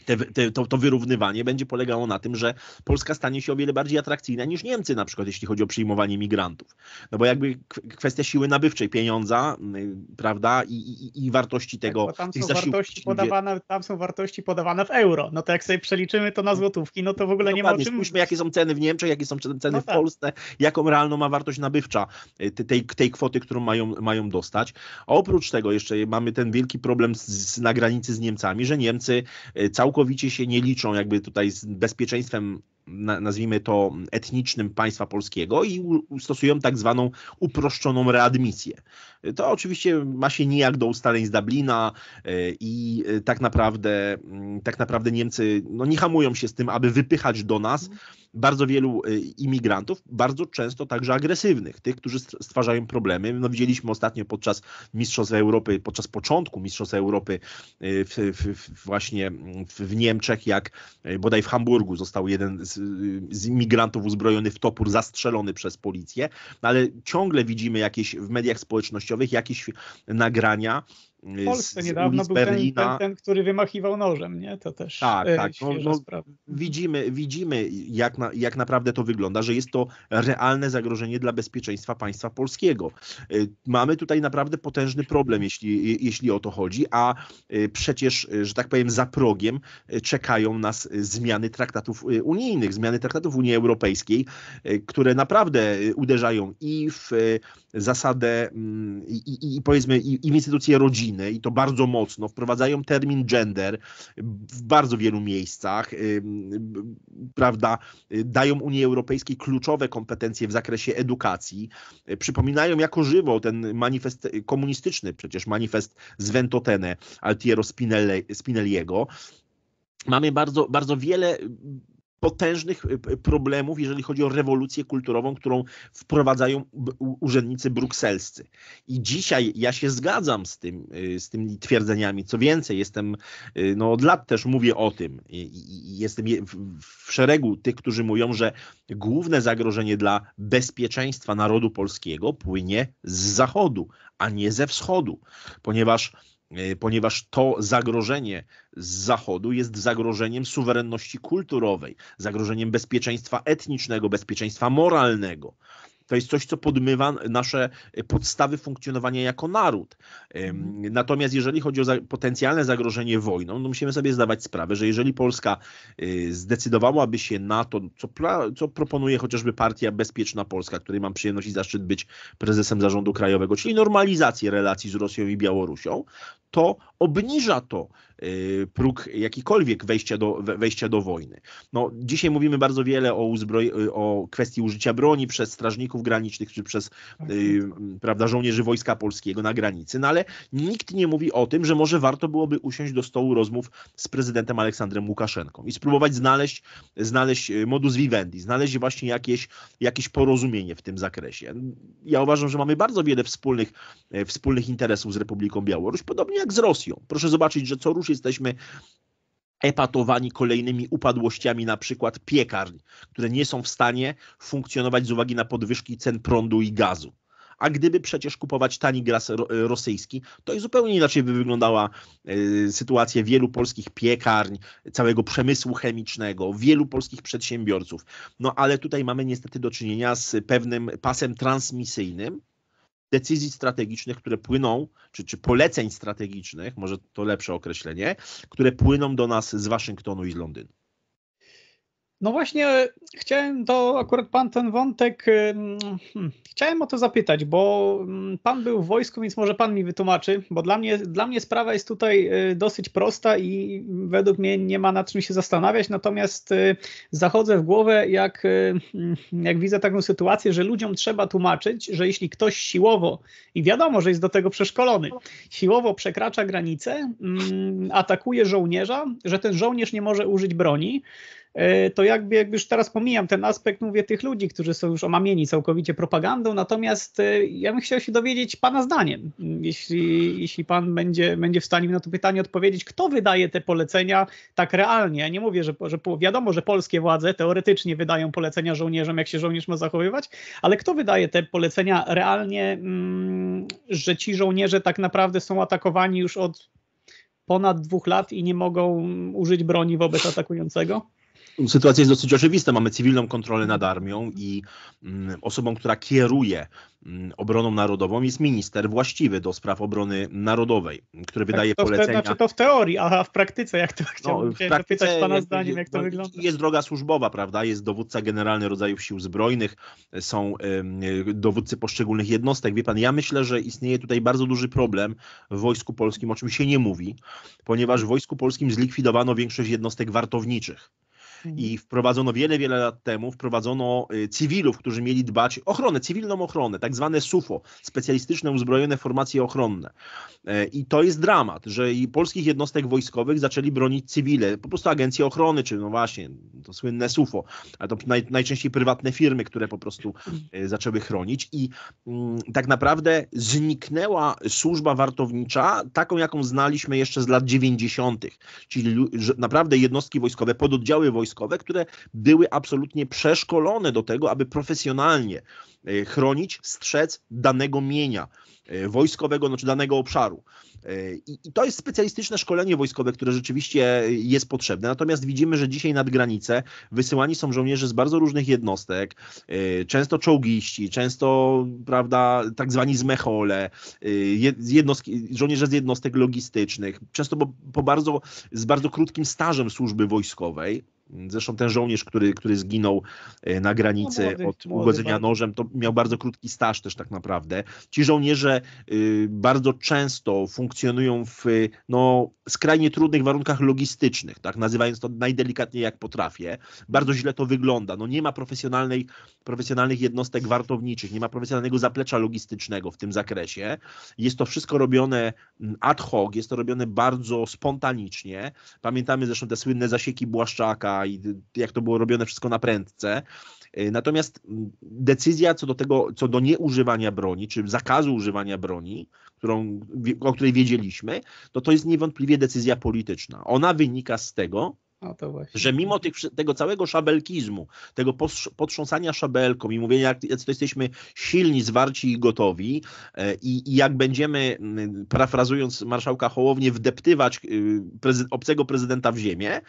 te, te, to, to, wyrównywanie będzie polegało na tym, że Polska stanie się o wiele bardziej atrakcyjna niż Niemcy, na przykład, jeśli chodzi o przyjmowanie migrantów. No bo jakby kwestia siły nabywczej pieniądza, y, prawda, i, i, i wartości tak, tego. Tak, tam, są zasiłków, wartości podawane, tam są wartości podawane w euro. No to jak sobie przeliczymy to na złotówki, no to w ogóle nie ma o czym. Spójrzmy, jakie są ceny w Niemczech, jakie są ceny no tak. w Polsce, jaką realną ma wartość nabywcza y, tej, tej kwoty, którą mają, mają dostać. A oprócz tego jeszcze mamy ten wielki problem z, z, na granicy z Niemcami, że Niemcy Y, całkowicie się nie liczą jakby tutaj z bezpieczeństwem nazwijmy to etnicznym państwa polskiego i stosują tak zwaną uproszczoną readmisję to oczywiście ma się nijak do ustaleń z Dublina e, i e, tak naprawdę, mm, tak naprawdę Niemcy no, nie hamują się z tym, aby wypychać do nas mhm. bardzo wielu e, imigrantów, bardzo często także agresywnych, tych, którzy stwarzają problemy. No, widzieliśmy ostatnio podczas Mistrzostw Europy, podczas początku Mistrzostw Europy w, w, właśnie mm, w Niemczech, jak bodaj w Hamburgu został jeden z, z imigrantów uzbrojony w topór zastrzelony przez policję, no, ale ciągle widzimy jakieś w mediach społecznościowych społecznościowych, jakieś nagrania w Polsce niedawno był ten, ten, ten, który wymachiwał nożem, nie? To też Tak, e, tak. No, no, widzimy, widzimy jak, na, jak naprawdę to wygląda, że jest to realne zagrożenie dla bezpieczeństwa państwa polskiego. E, mamy tutaj naprawdę potężny problem, jeśli, jeśli o to chodzi, a e, przecież, że tak powiem, za progiem czekają nas zmiany traktatów unijnych, zmiany traktatów Unii Europejskiej, które naprawdę uderzają i w zasadę, mm, i, i, i powiedzmy, i, i w instytucje rodziny, i to bardzo mocno, wprowadzają termin gender w bardzo wielu miejscach, prawda, dają Unii Europejskiej kluczowe kompetencje w zakresie edukacji, y, przypominają jako żywo ten manifest komunistyczny, przecież manifest z Ventotene Altiero Spinelli, Spinelliego. Mamy bardzo, bardzo wiele potężnych y, problemów, jeżeli chodzi o rewolucję kulturową, którą wprowadzają urzędnicy brukselscy. I dzisiaj ja się zgadzam z, tym, y, z tymi twierdzeniami. Co więcej, jestem, y, no od lat też mówię o tym i jestem w szeregu tych, którzy mówią, że główne zagrożenie dla bezpieczeństwa narodu polskiego płynie z zachodu, a nie ze wschodu, ponieważ E, ponieważ to zagrożenie z Zachodu jest zagrożeniem suwerenności kulturowej, zagrożeniem bezpieczeństwa etnicznego, bezpieczeństwa moralnego. To jest coś, co podmywa nasze podstawy funkcjonowania jako naród. Mhm. Natomiast jeżeli chodzi o potencjalne zagrożenie wojną, no musimy sobie zdawać sprawę, że jeżeli Polska y, zdecydowałaby się na to, co, co proponuje chociażby partia Bezpieczna Polska, której mam przyjemność i zaszczyt być prezesem zarządu krajowego, czyli normalizację relacji z Rosją i Białorusią, to obniża to y, próg jakikolwiek wejścia do, wejścia do wojny. No, dzisiaj mówimy bardzo wiele o, uzbroj- y, o kwestii użycia broni przez strażników granicznych, czy przez yy, prawda, żołnierzy Wojska Polskiego na granicy, no ale nikt nie mówi o tym, że może warto byłoby usiąść do stołu rozmów z prezydentem Aleksandrem Łukaszenką i spróbować znaleźć, znaleźć y, modus vivendi, znaleźć właśnie jakieś, jakieś porozumienie w tym zakresie. Ja uważam, że mamy bardzo wiele wspólnych, e, wspólnych interesów z Republiką Białoruś, podobnie jak z Rosją. Proszę zobaczyć, że co rusz jesteśmy epatowani kolejnymi upadłościami, na przykład piekarni, które nie są w stanie funkcjonować z uwagi na podwyżki cen prądu i gazu. A gdyby przecież kupować tani gaz rosyjski, to i zupełnie inaczej by wyglądała e, sytuacja wielu polskich piekarń, całego przemysłu chemicznego, wielu polskich przedsiębiorców. No ale tutaj mamy niestety do czynienia z pewnym pasem transmisyjnym, decyzji strategicznych, które płyną, czy, czy poleceń strategicznych, może to lepsze określenie, które płyną do nas z Waszyngtonu i z Londynu. No właśnie, chciałem to, akurat pan ten wątek, hmm, chciałem o to zapytać, bo mm, pan był w wojsku, więc może pan mi wytłumaczy, bo dla mnie, dla mnie sprawa jest tutaj e, dosyć prosta i według mnie nie ma nad czym się zastanawiać, natomiast e, zachodzę w głowę, jak, e, hmm, jak widzę taką sytuację, że ludziom trzeba tłumaczyć, że jeśli ktoś siłowo, i wiadomo, że jest do tego przeszkolony, siłowo przekracza granicę, mm, atakuje żołnierza, że ten żołnierz nie może użyć broni, E, to jakby, jakby już teraz pomijam ten aspekt, mówię, tych ludzi, którzy są już omamieni całkowicie propagandą, natomiast e, ja bym chciał się dowiedzieć Pana zdaniem, jeśli, jeśli Pan będzie, będzie w stanie mi na to pytanie odpowiedzieć, kto wydaje te polecenia tak realnie? Ja nie mówię, że, że wiadomo, że polskie władze teoretycznie wydają polecenia żołnierzom, jak się żołnierz ma zachowywać, ale kto wydaje te polecenia realnie, mm, że ci żołnierze tak naprawdę są atakowani już od ponad dwóch lat i nie mogą mm, użyć broni wobec atakującego? Sytuacja jest dosyć oczywista. Mamy cywilną kontrolę nad armią i mm, osobą, która kieruje mm, obroną narodową jest minister właściwy do spraw obrony narodowej, który tak, wydaje tak, to polecenia. Te, znaczy to w teorii, a w praktyce jak to no, chciałbym no, zapytać Pana jest, zdaniem, jak to no, wygląda? Jest droga służbowa, prawda? Jest dowódca generalny rodzajów sił zbrojnych, są dowódcy poszczególnych jednostek. Wie Pan, ja myślę, że istnieje tutaj bardzo duży problem w Wojsku Polskim, o czym się nie mówi, ponieważ w Wojsku Polskim zlikwidowano większość jednostek wartowniczych i mhm. wprowadzono wiele, wiele lat temu, wprowadzono y, cywilów, którzy mieli dbać o ochronę, cywilną ochronę, tak zwane SUFO, specjalistyczne uzbrojone formacje ochronne. E, I to jest dramat, że i polskich jednostek wojskowych zaczęli bronić cywile, po prostu agencje ochrony, czy no właśnie, to słynne SUFO, a to naj, najczęściej prywatne firmy, które po prostu y, zaczęły chronić i mm, tak naprawdę zniknęła służba wartownicza, taką jaką znaliśmy jeszcze z lat 90., czyli naprawdę jednostki wojskowe, pododdziały wojskowe, wojskowe, które były absolutnie przeszkolone do tego, aby profesjonalnie e, chronić, strzec danego mienia e, wojskowego, znaczy danego obszaru. E, I, to jest specjalistyczne szkolenie wojskowe, które rzeczywiście jest potrzebne. Natomiast widzimy, że dzisiaj nad granicę wysyłani są żołnierze z bardzo różnych jednostek, często czołgiści, często, prawda, tak zwani zmechole, jednostki, żołnierze z jednostek logistycznych, często po, po bardzo, z bardzo krótkim stażem służby wojskowej Zresztą ten żołnierz, który, który zginął e, na granicy no, młody, od ugodzenia nożem, to miał bardzo krótki staż też tak naprawdę. Ci żołnierze y, bardzo często funkcjonują w no, skrajnie trudnych warunkach logistycznych, tak nazywając to najdelikatniej jak potrafię. Bardzo źle to wygląda. No, nie ma profesjonalnej, profesjonalnych jednostek wartowniczych, nie ma profesjonalnego zaplecza logistycznego w tym zakresie. Jest to wszystko robione mm, ad hoc, jest to robione bardzo spontanicznie. Pamiętamy zresztą te słynne zasieki Błaszczaka, i jak to było robione wszystko na prędce. Y, natomiast decyzja co do tego, co do nieużywania broni, czy zakazu używania broni, którą, o której wiedzieliśmy, to no to jest niewątpliwie decyzja polityczna. Ona wynika z tego, no że mimo tych, tego całego szabelkizmu, tego potrząsania szabelką i mówienia, jak, jak to jesteśmy silni, zwarci i gotowi e, i, i jak będziemy, parafrazując marszałka Hołownię, wdeptywać y, obcego prezydenta w ziemię,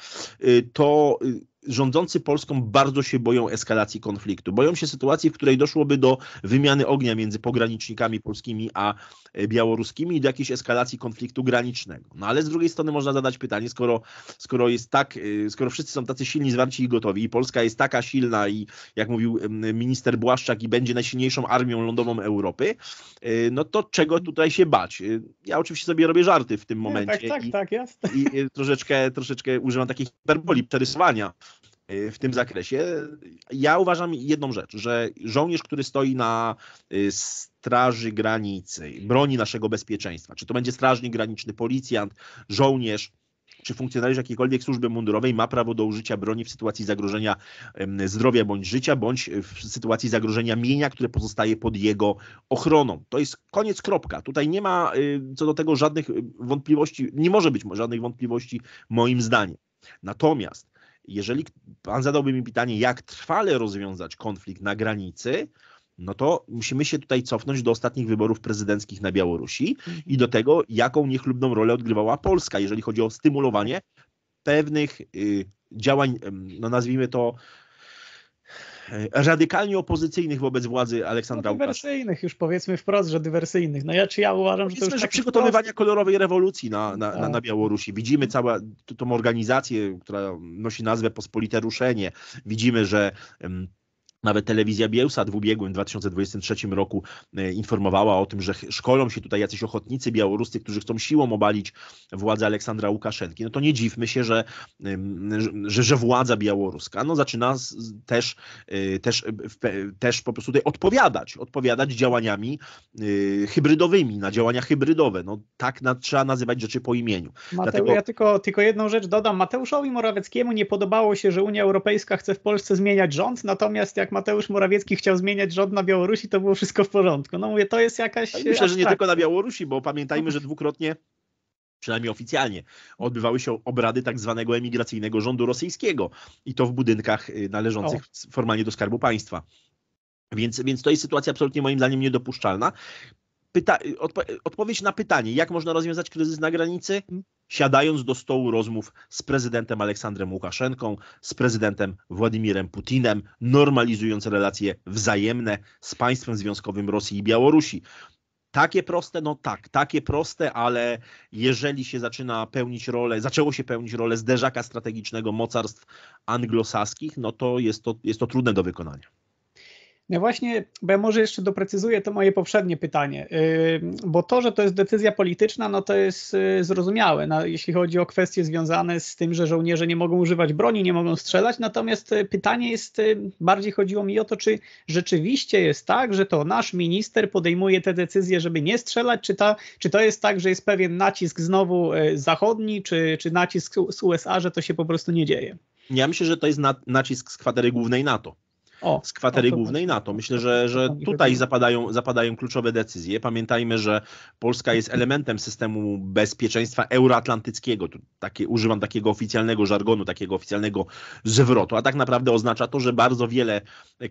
y, to y, rządzący Polską bardzo się boją eskalacji konfliktu. Boją się sytuacji, w której doszłoby do wymiany ognia między pogranicznikami polskimi a e, białoruskimi i do jakiejś eskalacji konfliktu granicznego. No ale z drugiej strony można zadać pytanie, skoro, skoro jest tak, e, skoro wszyscy są tacy silni, zwarci i gotowi i Polska jest taka silna i jak mówił minister Błaszczak i będzie najsilniejszą armią lądową Europy, e, no to czego tutaj się bać? Ja oczywiście sobie robię żarty w tym momencie. Nie, tak, tak, i, tak, I troszeczkę, troszeczkę używam takich hiperboli, przerysowania Y, w tym zakresie. Ja uważam jedną rzecz, że żołnierz, który stoi na y, straży granicy, broni naszego bezpieczeństwa, czy to będzie strażnik graniczny, policjant, żołnierz, czy funkcjonariusz jakiejkolwiek służby mundurowej ma prawo do użycia broni w sytuacji zagrożenia zdrowia bądź życia, bądź e, w sytuacji zagrożenia mienia, które pozostaje pod jego ochroną. To jest koniec, kropka. Tutaj nie ma y, co do tego żadnych wątpliwości, nie może być żadnych wątpliwości moim zdaniem. Natomiast jeżeli pan zadałby mi pytanie, jak trwale rozwiązać konflikt na granicy, no to musimy się tutaj cofnąć do ostatnich wyborów prezydenckich na Białorusi i do tego, jaką niechlubną rolę odgrywała Polska, jeżeli chodzi o stymulowanie pewnych y, działań, no nazwijmy to E, radykalnie opozycyjnych wobec władzy Aleksandra no, Dywersyjnych, już powiedzmy wprost, że dywersyjnych. No ja czy ja uważam, powiedzmy, że to jest. przygotowywania wprost... kolorowej rewolucji na, na, na, no. na Białorusi. Widzimy całą tą organizację, która nosi nazwę Pospolite Ruszenie. Widzimy, że nawet telewizja Bielsa w ubiegłym 2023 roku e, informowała o tym, że szkolą się tutaj jacyś ochotnicy białoruscy, którzy chcą siłą obalić władzę Aleksandra Łukaszenki. No to nie dziwmy się, że, że, że władza białoruska no zaczyna też, e, też, e, też po prostu tutaj odpowiadać, odpowiadać działaniami hybrydowymi, na działania hybrydowe. No tak na, trzeba nazywać rzeczy po imieniu. Mateusz, Dlatego... Ja tylko, tylko jedną rzecz dodam. Mateuszowi Morawieckiemu nie podobało się, że Unia Europejska chce w Polsce zmieniać rząd, natomiast jak jak Mateusz Morawiecki chciał zmieniać rząd na Białorusi, to było wszystko w porządku. No mówię, to jest jakaś... myślę, że nie tylko na Białorusi, bo pamiętajmy, że dwukrotnie przynajmniej oficjalnie, odbywały się obrady tak zwanego emigracyjnego rządu rosyjskiego i to w budynkach y, należących o. formalnie do Skarbu Państwa. Więc, więc to jest sytuacja absolutnie moim zdaniem niedopuszczalna pyta... Odpo odpowiedź na pytanie, jak można rozwiązać kryzys na granicy? Siadając do stołu rozmów z prezydentem Aleksandrem Łukaszenką, z prezydentem Władimirem Putinem, normalizując relacje wzajemne z państwem związkowym Rosji i Białorusi. Takie proste, no tak, takie proste, ale jeżeli się zaczyna pełnić rolę, zaczęło się pełnić rolę zderzaka strategicznego mocarstw anglosaskich, no to jest to, jest to trudne do wykonania. No właśnie, bo ja może jeszcze doprecyzuję to moje poprzednie pytanie, bo to, że to jest decyzja polityczna, no to jest y, zrozumiałe, no, jeśli chodzi o kwestie związane z tym, że żołnierze nie mogą używać broni, nie mogą strzelać, natomiast y, pytanie jest, y, bardziej chodziło mi o to, czy rzeczywiście jest tak, że to nasz minister podejmuje te decyzje, żeby nie strzelać, czy, ta, czy to jest tak, że jest pewien nacisk znowu zachodni, czy, czy nacisk z USA, że to się po prostu nie dzieje? Ja myślę, że to jest nacisk z kwatery głównej NATO o, z kwatery głównej NATO. Myślę, że, że tutaj zapadają, zapadają kluczowe decyzje. Pamiętajmy, że Polska jest elementem systemu bezpieczeństwa euroatlantyckiego. Tu takie, używam takiego oficjalnego żargonu, takiego oficjalnego zwrotu, a tak naprawdę oznacza to, że bardzo wiele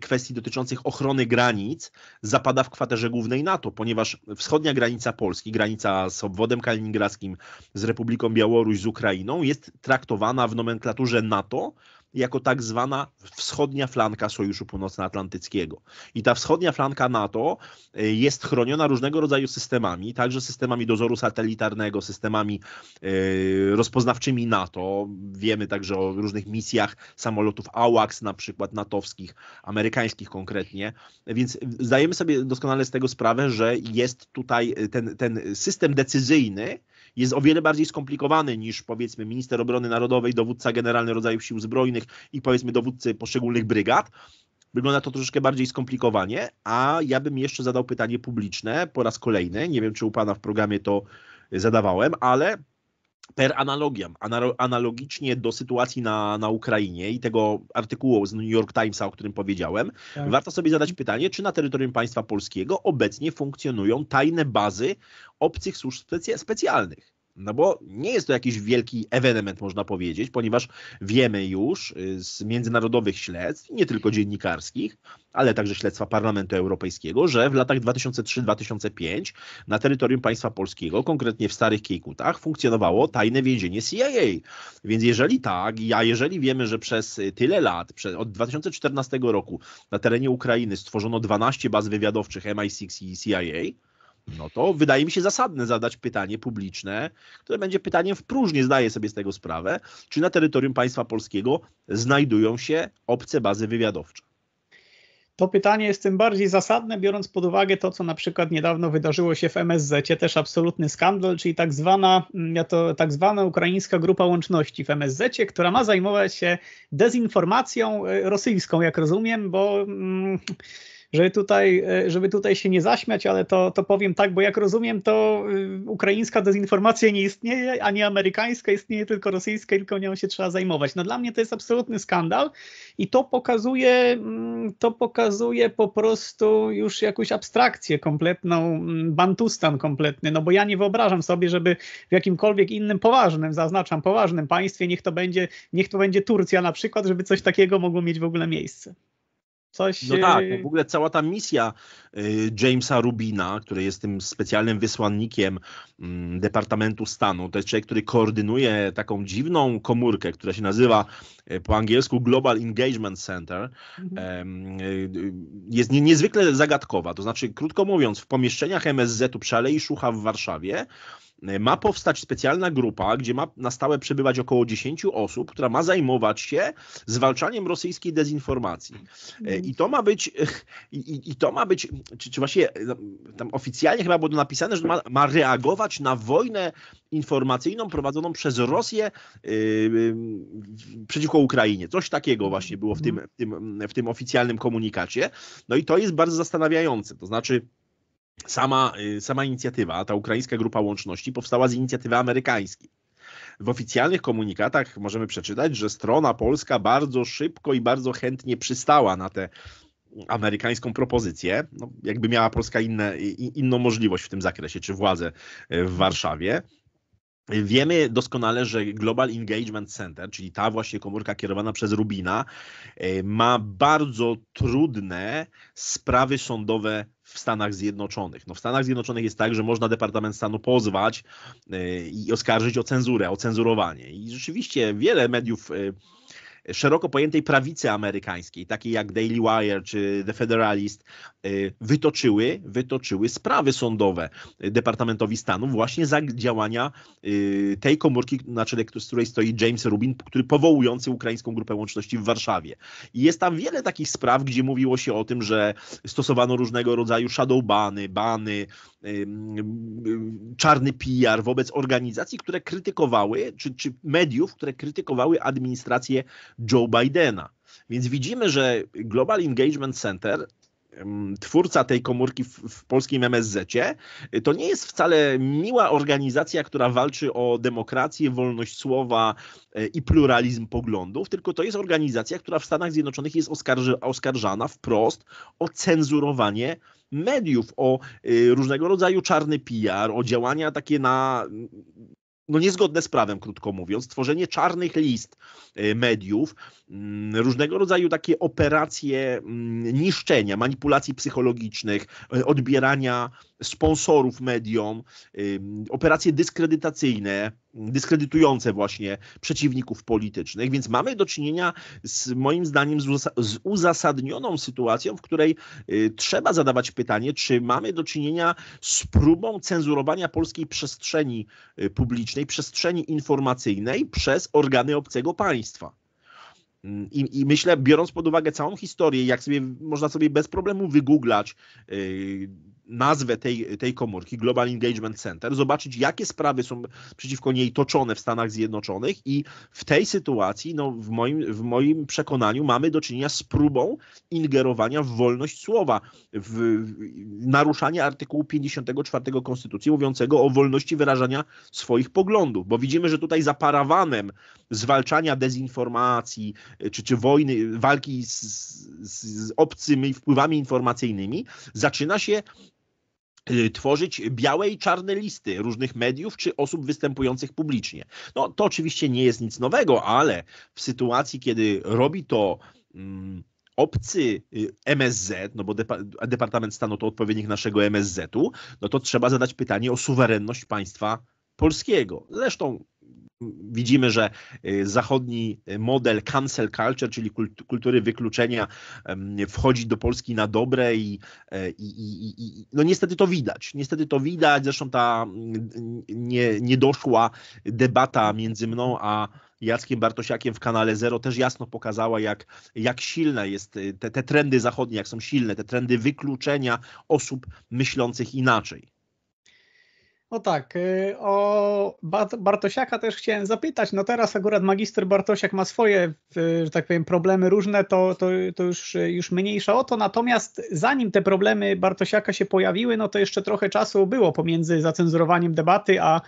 kwestii dotyczących ochrony granic zapada w kwaterze głównej NATO, ponieważ wschodnia granica Polski, granica z obwodem kaliningradzkim, z Republiką Białoruś, z Ukrainą jest traktowana w nomenklaturze NATO jako tak zwana wschodnia flanka Sojuszu Północnoatlantyckiego. I ta wschodnia flanka NATO e, jest chroniona różnego rodzaju systemami, także systemami dozoru satelitarnego, systemami e, rozpoznawczymi NATO. Wiemy także o różnych misjach samolotów AWACS, na przykład natowskich, amerykańskich konkretnie. Więc zdajemy sobie doskonale z tego sprawę, że jest tutaj ten, ten system decyzyjny, jest o wiele bardziej skomplikowany niż powiedzmy minister obrony narodowej, dowódca generalny rodzajów sił zbrojnych i powiedzmy dowódcy poszczególnych brygad. Wygląda to troszeczkę bardziej skomplikowanie, a ja bym jeszcze zadał pytanie publiczne po raz kolejny. Nie wiem, czy u Pana w programie to zadawałem, ale per analogiam, analogicznie do sytuacji na, na Ukrainie i tego artykułu z New York Timesa, o którym powiedziałem, tak. warto sobie zadać pytanie, czy na terytorium państwa polskiego obecnie funkcjonują tajne bazy obcych służb specjalnych. No bo nie jest to jakiś wielki ewenement, można powiedzieć, ponieważ wiemy już y, z międzynarodowych śledztw, nie tylko dziennikarskich, ale także śledztwa Parlamentu Europejskiego, że w latach 2003-2005 na terytorium państwa polskiego, konkretnie w Starych Kiejkutach, funkcjonowało tajne więzienie CIA. Więc jeżeli tak, a jeżeli wiemy, że przez tyle lat, od 2014 roku na terenie Ukrainy stworzono 12 baz wywiadowczych MI6 i CIA, no to wydaje mi się zasadne zadać pytanie publiczne, które będzie pytaniem w próżni, zdaję sobie z tego sprawę, czy na terytorium państwa polskiego znajdują się obce bazy wywiadowcze. To pytanie jest tym bardziej zasadne, biorąc pod uwagę to, co na przykład niedawno wydarzyło się w MSZ, też absolutny skandal, czyli tak zwana, mm, ja to, tak zwana ukraińska grupa łączności w MSZ, która ma zajmować się dezinformacją e, rosyjską, jak rozumiem, bo. Mm, żeby tutaj, e, żeby tutaj się nie zaśmiać, ale to, to powiem tak, bo jak rozumiem, to y, ukraińska dezinformacja nie istnieje, ani amerykańska, istnieje tylko rosyjska, tylko nią się trzeba zajmować. No dla mnie to jest absolutny skandal i to pokazuje, mm, to pokazuje po prostu już jakąś abstrakcję kompletną, mm, bantustan kompletny, no bo ja nie wyobrażam sobie, żeby w jakimkolwiek innym poważnym, zaznaczam poważnym państwie, niech to będzie, niech to będzie Turcja na przykład, żeby coś takiego mogło mieć w ogóle miejsce. Coś... No tak, no yy, w ogóle cała ta misja yy, Jamesa Rubina, który jest tym specjalnym wysłannikiem mm, Departamentu Stanu, to jest człowiek, który koordynuje taką dziwną komórkę, która się nazywa yy, po angielsku Global Engagement Center, mhm. jest niezwykle zagadkowa. To znaczy, krótko mówiąc, w pomieszczeniach MSZ-u przy Alei Szucha w Warszawie E, ma powstać specjalna grupa, gdzie ma na stałe przebywać około 10 osób, która ma zajmować się zwalczaniem rosyjskiej dezinformacji. E, I to ma być, i, i to ma być, czy, czy właściwie e, no, tam oficjalnie chyba było napisane, że ma, ma reagować na wojnę informacyjną prowadzoną przez Rosję yy, yy, przeciwko Ukrainie. Coś takiego właśnie było w tym, w tym, w tym oficjalnym komunikacie. No i to jest bardzo zastanawiające. To znaczy, sama, y, sama inicjatywa, ta ukraińska grupa łączności powstała z inicjatywy amerykańskiej. W oficjalnych komunikatach możemy przeczytać, że strona polska bardzo szybko i bardzo chętnie przystała na tę amerykańską propozycję, no, jakby miała Polska inne, inną możliwość w tym zakresie, czy władzę e, w Warszawie. Wiemy doskonale, że Global Engagement Center, czyli ta właśnie komórka kierowana przez Rubina, e, ma bardzo trudne sprawy sądowe w Stanach Zjednoczonych. No w Stanach Zjednoczonych jest tak, że można Departament Stanu pozwać e, i oskarżyć o cenzurę, o cenzurowanie. I rzeczywiście wiele mediów e, szeroko pojętej prawicy amerykańskiej, takiej jak Daily Wire czy The Federalist, y, wytoczyły, wytoczyły sprawy sądowe Departamentowi Stanu właśnie za działania y, tej komórki, na czele z której stoi James Rubin, który powołujący Ukraińską Grupę Łączności w Warszawie. I jest tam wiele takich spraw, gdzie mówiło się o tym, że stosowano różnego rodzaju shadow bany, bany, czarny PR wobec organizacji, które krytykowały, czy, czy mediów, które krytykowały administrację Joe Bidena. Więc widzimy, że Global Engagement Center twórca tej komórki w, w polskim msz e, to nie jest wcale miła organizacja, która walczy o demokrację, wolność słowa e, i pluralizm poglądów, tylko to jest organizacja, która w Stanach Zjednoczonych jest oskarży, oskarżana wprost o cenzurowanie mediów, o e, różnego rodzaju czarny PR, o działania takie na no niezgodne z prawem, krótko mówiąc, tworzenie czarnych list e, mediów, mm, różnego rodzaju takie operacje mm, niszczenia, manipulacji psychologicznych, e, odbierania sponsorów mediom, operacje dyskredytacyjne, dyskredytujące właśnie przeciwników politycznych. Więc mamy do czynienia z moim zdaniem z uzasadnioną sytuacją, w której y, trzeba zadawać pytanie, czy mamy do czynienia z próbą cenzurowania polskiej przestrzeni y, publicznej, przestrzeni informacyjnej przez organy obcego państwa. Mm, I, I, myślę, biorąc pod uwagę całą historię, jak sobie można sobie bez problemu wygooglać, y, nazwę tej, tej komórki, Global Engagement Center, zobaczyć, jakie sprawy są przeciwko niej toczone w Stanach Zjednoczonych i w tej sytuacji, no, w, moim, w moim przekonaniu, mamy do czynienia z próbą ingerowania w wolność słowa, w naruszanie artykułu 54 Konstytucji mówiącego o wolności wyrażania swoich poglądów, bo widzimy, że tutaj za parawanem zwalczania dezinformacji czy, czy wojny, walki z, z, z obcymi wpływami informacyjnymi zaczyna się Y, tworzyć białe i czarne listy różnych mediów czy osób występujących publicznie. No to oczywiście nie jest nic nowego, ale w sytuacji, kiedy robi to mm, obcy y, MSZ, no bo Departament Stanu to odpowiednik naszego MSZ-u, no to trzeba zadać pytanie o suwerenność państwa polskiego. Zresztą Widzimy, że y, zachodni y, model cancel culture, czyli kultury wykluczenia, wchodzi do Polski na dobre e, i, i, i, i no niestety to widać. Niestety to widać. Zresztą ta nie, niedoszła debata między mną a Jackiem Bartosiakiem w kanale Zero też jasno pokazała, jak, jak silne jest y, te, te trendy zachodnie, jak są silne, te trendy wykluczenia osób myślących inaczej. No tak, y, o tak, o Bartosiaka też chciałem zapytać. No teraz akurat magister Bartosiak ma swoje, y, że tak powiem, problemy różne, to, to, to już, już mniejsza o to. Natomiast zanim te problemy Bartosiaka się pojawiły, no to jeszcze trochę czasu było pomiędzy zacenzurowaniem debaty a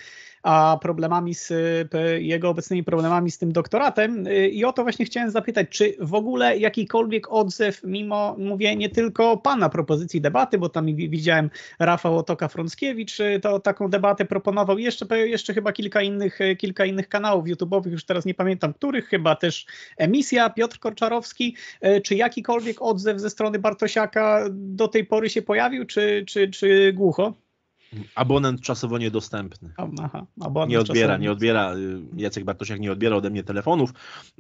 a problemami z jego obecnymi problemami z tym doktoratem. Y, I o to właśnie chciałem zapytać, czy w ogóle jakikolwiek odzew, mimo mówię nie tylko pana propozycji debaty, bo tam widziałem Rafał Otoka Frąckiewicz, y, to taką debatę proponował jeszcze, jeszcze chyba kilka innych, y, kilka innych kanałów YouTube'owych, już teraz nie pamiętam których, chyba też emisja Piotr Korczarowski, czy jakikolwiek odzew ze strony Bartosiaka do tej pory się pojawił, czy, czy, czy głucho? Abonent czasowo niedostępny. Aha, abonent nie odbiera, nie odbiera. Y, Jacek Bartosiak nie odbiera ode mnie telefonów.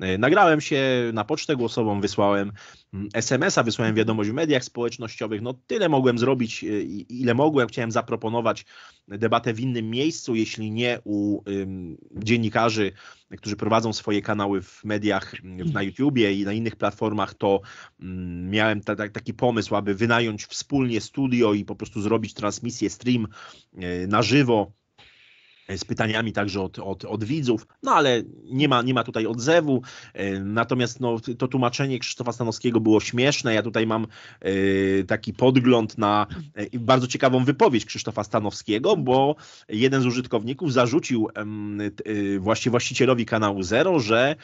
Y, nagrałem się na pocztę głosową, wysłałem. Mm, SMS-a, wysłałem wiadomość w mediach społecznościowych. No tyle mogłem zrobić, y, ile mogłem. Chciałem zaproponować debatę w innym miejscu, jeśli nie u um, dziennikarzy, którzy prowadzą swoje kanały w mediach y, na mm. YouTubie i na innych platformach, to um, miałem taki pomysł, aby wynająć wspólnie studio i po prostu zrobić transmisję, stream y, na żywo E, z pytaniami także od, od, od widzów, no ale nie ma, nie ma tutaj odzewu. E, natomiast no, to tłumaczenie Krzysztofa Stanowskiego było śmieszne. Ja tutaj mam e, taki podgląd na bardzo ciekawą wypowiedź Krzysztofa Stanowskiego, bo jeden z użytkowników zarzucił właśnie właścicielowi kanału Zero, że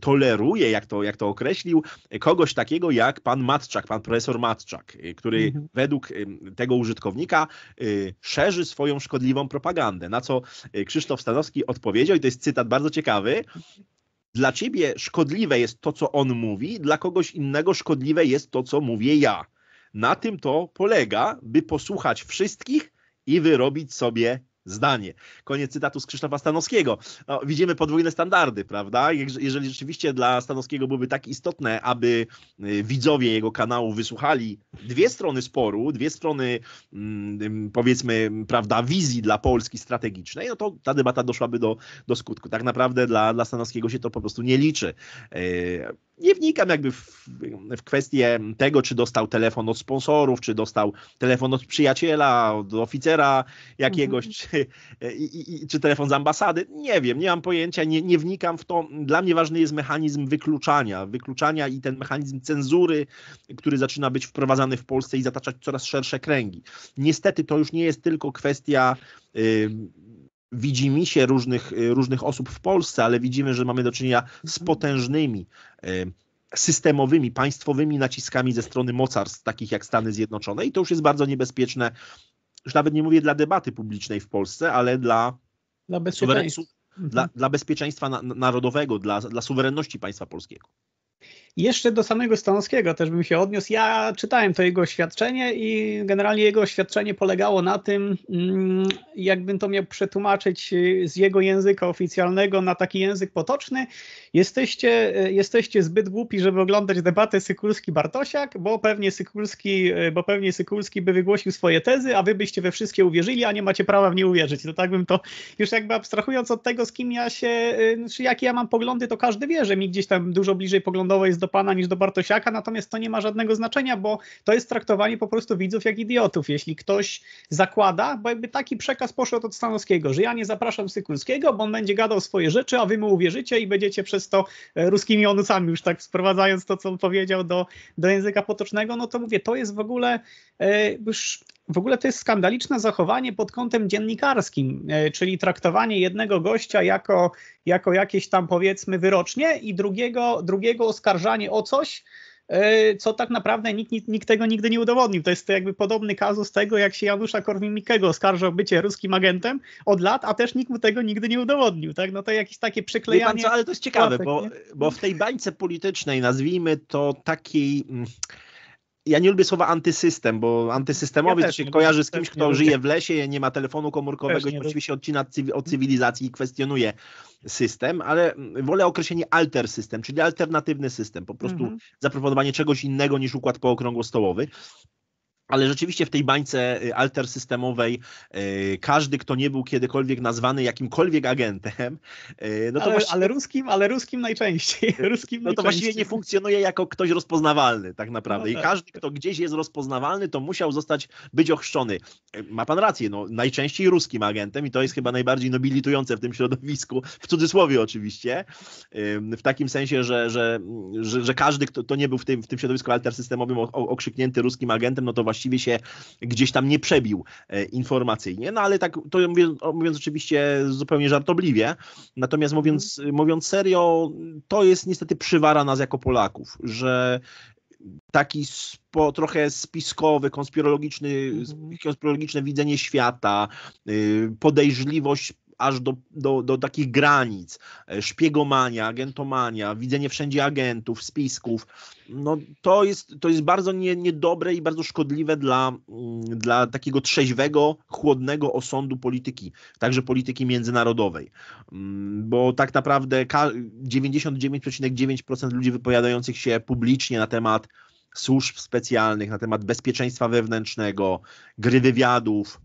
toleruje, jak to, jak to określił, kogoś takiego jak pan Matczak, pan profesor Matczak, który mhm. według tego użytkownika szerzy swoją szkodliwą propagandę. Na co Y, Krzysztof Stanowski odpowiedział i to jest cytat bardzo ciekawy. Dla ciebie szkodliwe jest to, co on mówi, dla kogoś innego szkodliwe jest to, co mówię ja. Na tym to polega, by posłuchać wszystkich i wyrobić sobie zdanie. Koniec cytatu z Krzysztofa Stanowskiego. No, widzimy podwójne standardy, prawda? Jeżeli rzeczywiście dla Stanowskiego byłyby tak istotne, aby y, widzowie jego kanału wysłuchali dwie strony sporu, dwie strony mm, powiedzmy, prawda, wizji dla Polski strategicznej, no to ta debata doszłaby do, do skutku. Tak naprawdę dla, dla Stanowskiego się to po prostu nie liczy. Y, nie wnikam jakby w, w kwestię tego, czy dostał telefon od sponsorów, czy dostał telefon od przyjaciela, od oficera jakiegoś, mm -hmm. czy, czy, telefon z ambasady. Nie wiem, nie mam pojęcia, nie, nie wnikam w to. Dla mnie ważny jest mechanizm wykluczania, wykluczania i ten mechanizm cenzury, który zaczyna być wprowadzany w Polsce i zataczać coraz szersze kręgi. Niestety to już nie jest tylko kwestia widzimy się różnych, y, różnych osób w Polsce, ale widzimy, że mamy do czynienia z mhm. potężnymi y, systemowymi, państwowymi naciskami ze strony mocarstw, takich jak Stany Zjednoczone, i to już jest bardzo niebezpieczne, już nawet nie mówię dla debaty publicznej w Polsce, ale dla, dla bezpieczeństwa, dla, mhm. dla bezpieczeństwa narodowego, dla, dla suwerenności państwa polskiego. Jeszcze do samego Stanowskiego też bym się odniósł. Ja czytałem to jego oświadczenie i generalnie jego oświadczenie polegało na tym, mm, jakbym to miał przetłumaczyć y, z jego języka oficjalnego na taki język potoczny. Jesteście, y, jesteście zbyt głupi, żeby oglądać debatę Sykulski-Bartosiak, bo pewnie Sykulski, y, bo pewnie Sykulski by wygłosił swoje tezy, a wy byście we wszystkie uwierzyli, a nie macie prawa w nie uwierzyć. To tak bym to już jakby abstrahując od tego, z kim ja się, czy znaczy jakie ja mam poglądy, to każdy wie, że mi gdzieś tam dużo bliżej poglądowo jest do do pana niż do Bartosiaka, natomiast to nie ma żadnego znaczenia, bo to jest traktowanie po prostu widzów jak idiotów. Jeśli ktoś zakłada, bo jakby taki przekaz poszedł od Stanowskiego, że ja nie zapraszam Sykulskiego, bo on będzie gadał swoje rzeczy, a wy mu uwierzycie i będziecie przez to e, ruskimi onucami, już tak sprowadzając to, co on powiedział do, do języka potocznego, no to mówię, to jest w ogóle e, już w ogóle to jest skandaliczne zachowanie pod kątem dziennikarskim, e, czyli traktowanie jednego gościa jako jako jakieś tam powiedzmy wyrocznie i drugiego, drugiego oskarżanie o coś, e, co tak naprawdę nikt, nikt, nikt, tego nigdy nie udowodnił. To jest to jakby podobny kazus tego, jak się Janusza Korwin-Mikkego oskarżał o bycie ruskim agentem od lat, a też nikt mu tego nigdy nie udowodnił. Tak? No to jakieś takie przyklejanie... Wie pan co, ale to jest ciekawe, bo, bo w tej bańce politycznej, nazwijmy to takiej mm, ja nie lubię słowa antysystem, bo antysystemowy ja to się nie, kojarzy z kimś, kto żyje w lesie, nie ma telefonu komórkowego i oczywiście odcina od cywilizacji i kwestionuje system, ale wolę określenie alter system, czyli alternatywny system, po prostu mhm. zaproponowanie czegoś innego niż układ pookrągłostołowy. Ale rzeczywiście w tej bańce y, alter systemowej y, każdy, kto nie był kiedykolwiek nazwany jakimkolwiek agentem, y, no to ale, ale ruskim, ale ruskim najczęściej. Ruskim no to najczęściej. właściwie nie funkcjonuje jako ktoś rozpoznawalny tak no naprawdę. No tak. I każdy, tak. kto gdzieś jest rozpoznawalny, to musiał zostać być ochrzczony. Ma pan rację, no najczęściej ruskim agentem i to jest chyba najbardziej nobilitujące w tym środowisku, w cudzysłowie oczywiście, w takim sensie, że, że, że, że każdy, kto to nie był w tym, w tym środowisku alter systemowym okrzyknięty ruskim agentem, no to właśnie właściwie się gdzieś tam nie przebił e, informacyjnie, no ale tak to mówię, mówiąc oczywiście zupełnie żartobliwie, natomiast mówiąc, mówiąc serio, to jest niestety przywara nas jako Polaków, że taki spo, trochę spiskowy, konspirologiczny, mhm. konspirologiczne widzenie świata, y, podejrzliwość aż do, do, do takich granic. E, szpiegomania, agentomania, widzenie wszędzie agentów, spisków. No, to, jest, to jest bardzo nie, niedobre i bardzo szkodliwe dla, mm, dla takiego trzeźwego, chłodnego osądu polityki, także polityki międzynarodowej. Mm, bo tak naprawdę 99,9% ludzi wypowiadających się publicznie na temat służb specjalnych, na temat bezpieczeństwa wewnętrznego, gry wywiadów,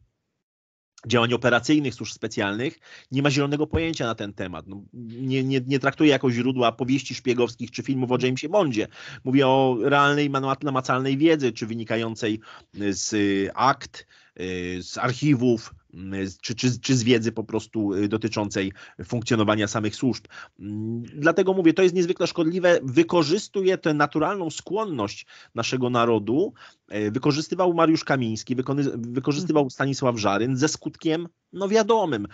działań operacyjnych służb specjalnych, nie ma zielonego pojęcia na ten temat. No, nie, nie, nie, traktuje jako źródła powieści szpiegowskich czy filmów o Jamesie Bondzie. Mówię o realnej, namacalnej wiedzy, czy wynikającej z y, akt, y, z archiwów, Mm, czy, czy, czy z wiedzy po prostu y, dotyczącej funkcjonowania samych służb. Mm, dlatego mówię, to jest niezwykle szkodliwe. Wykorzystuje tę naturalną skłonność naszego narodu. E, wykorzystywał Mariusz Kamiński, wykorzystywał hmm. Stanisław Żaryn ze skutkiem no wiadomym.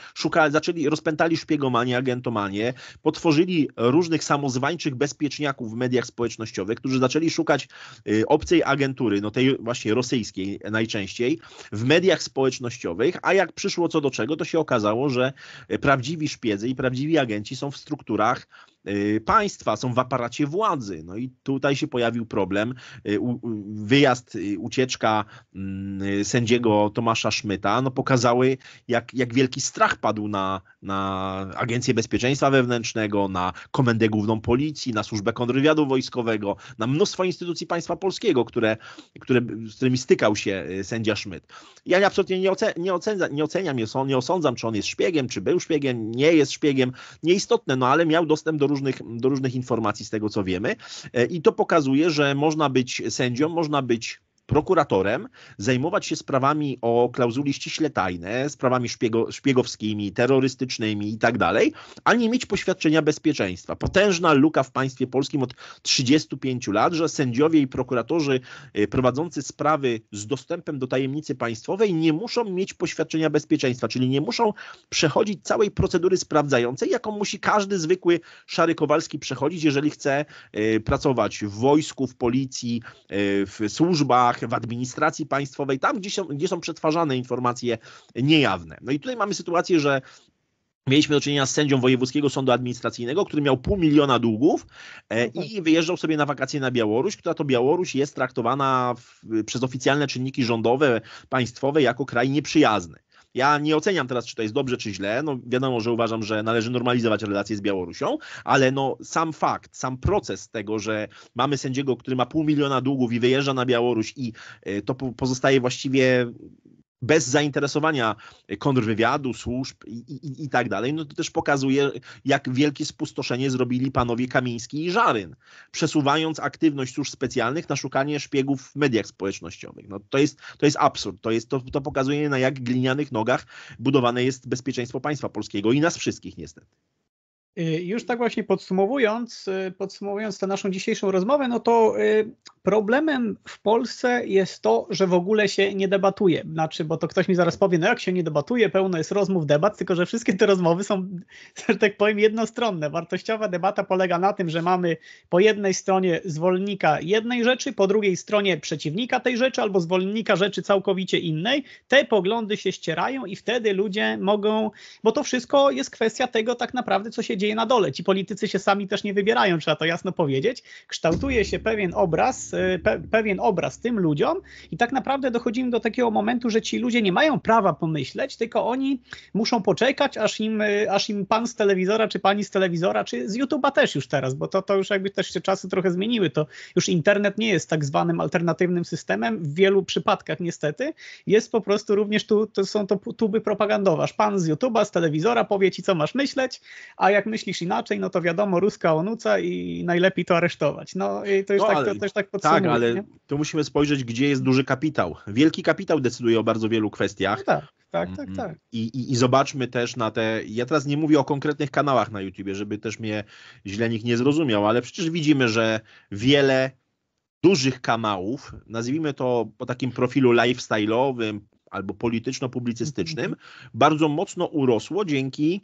zaczęli, rozpętali szpiegomanie, agentomanie, potworzyli różnych samozwańczych bezpieczniaków w mediach społecznościowych, którzy zaczęli szukać y, obcej agentury, no tej właśnie rosyjskiej najczęściej, w mediach społecznościowych, a jak jak przyszło co do czego, to się okazało, że e, prawdziwi szpiedzy i prawdziwi agenci są w strukturach Y, państwa, są w aparacie władzy. No i tutaj się pojawił problem. Y, wyjazd, y, ucieczka mm, sędziego Tomasza Szmyta no pokazały, jak, jak wielki strach padł na, na Agencję Bezpieczeństwa Wewnętrznego, na Komendę Główną Policji, na Służbę Kontrwywiadu Wojskowego, na mnóstwo instytucji państwa polskiego, które, które, z którymi stykał się sędzia Szmyt. Ja absolutnie nie, ocen, nie, ocenia, nie oceniam, nie osądzam, czy on jest szpiegiem, czy był szpiegiem, nie jest szpiegiem. Nieistotne, no ale miał dostęp do różnych, do różnych informacji z tego, co wiemy. E, I to pokazuje, że można być sędzią, można być prokuratorem, zajmować się sprawami o klauzuli ściśle tajne, sprawami szpiego, szpiegowskimi, terrorystycznymi i tak dalej, a nie mieć poświadczenia bezpieczeństwa. Potężna luka w państwie polskim od 35 lat, że sędziowie i prokuratorzy y, prowadzący sprawy z dostępem do tajemnicy państwowej nie muszą mieć poświadczenia bezpieczeństwa, czyli nie muszą przechodzić całej procedury sprawdzającej, jaką musi każdy zwykły szary Kowalski przechodzić, jeżeli chce y, pracować w wojsku, w policji, y, w służbach, w administracji państwowej, tam gdzie są, gdzie są przetwarzane informacje niejawne. No i tutaj mamy sytuację, że Mieliśmy do czynienia z sędzią Wojewódzkiego Sądu Administracyjnego, który miał pół miliona długów e, no tak. i wyjeżdżał sobie na wakacje na Białoruś, która to Białoruś jest traktowana w, przez oficjalne czynniki rządowe, państwowe jako kraj nieprzyjazny. Ja nie oceniam teraz, czy to jest dobrze, czy źle. No wiadomo, że uważam, że należy normalizować relacje z Białorusią, ale no sam fakt, sam proces tego, że mamy sędziego, który ma pół miliona długów i wyjeżdża na Białoruś i e, to pozostaje właściwie bez zainteresowania kontrwywiadu, służb i, i, i, tak dalej, no to też pokazuje, jak wielkie spustoszenie zrobili panowie Kamiński i Żaryn, przesuwając aktywność służb specjalnych na szukanie szpiegów w mediach społecznościowych. No to jest, to jest absurd, to, jest, to, to pokazuje na jak glinianych nogach budowane jest bezpieczeństwo państwa polskiego i nas wszystkich niestety. Y, już tak właśnie podsumowując, y, podsumowując tę naszą dzisiejszą rozmowę, no to y, Problemem w Polsce jest to, że w ogóle się nie debatuje. Znaczy, bo to ktoś mi zaraz powie, no jak się nie debatuje, pełno jest rozmów, debat, tylko że wszystkie te rozmowy są, że tak powiem, jednostronne. Wartościowa debata polega na tym, że mamy po jednej stronie zwolennika jednej rzeczy, po drugiej stronie przeciwnika tej rzeczy albo zwolennika rzeczy całkowicie innej. Te poglądy się ścierają i wtedy ludzie mogą, bo to wszystko jest kwestia tego tak naprawdę, co się dzieje na dole. Ci politycy się sami też nie wybierają, trzeba to jasno powiedzieć. Kształtuje się pewien obraz, E, pe pewien obraz tym ludziom i tak naprawdę dochodzimy do takiego momentu, że ci ludzie nie mają prawa pomyśleć, tylko oni muszą poczekać, aż im, e, aż im pan z telewizora, czy pani z telewizora, czy z YouTube'a też już teraz, bo to, to już jakby też się czasy trochę zmieniły, to już internet nie jest tak zwanym alternatywnym systemem, w wielu przypadkach niestety, jest po prostu również tu, to są to tuby propagandowe, aż pan z YouTube'a, z telewizora powie ci, co masz myśleć, a jak myślisz inaczej, no to wiadomo, ruska onuca i najlepiej to aresztować. No i to już no, tak, ale... to, to tak tak, ale nie? tu musimy spojrzeć, gdzie jest duży kapitał. Wielki kapitał decyduje o bardzo wielu kwestiach. No tak, tak, tak, tak. I, i, I, zobaczmy też na te. Ja teraz nie mówię o konkretnych kanałach na YouTubie, żeby też mnie źle nikt nie zrozumiał, ale przecież widzimy, że wiele dużych kanałów, nazwijmy to po takim profilu lifestyle'owym albo polityczno-publicystycznym, mm -hmm. bardzo mocno urosło dzięki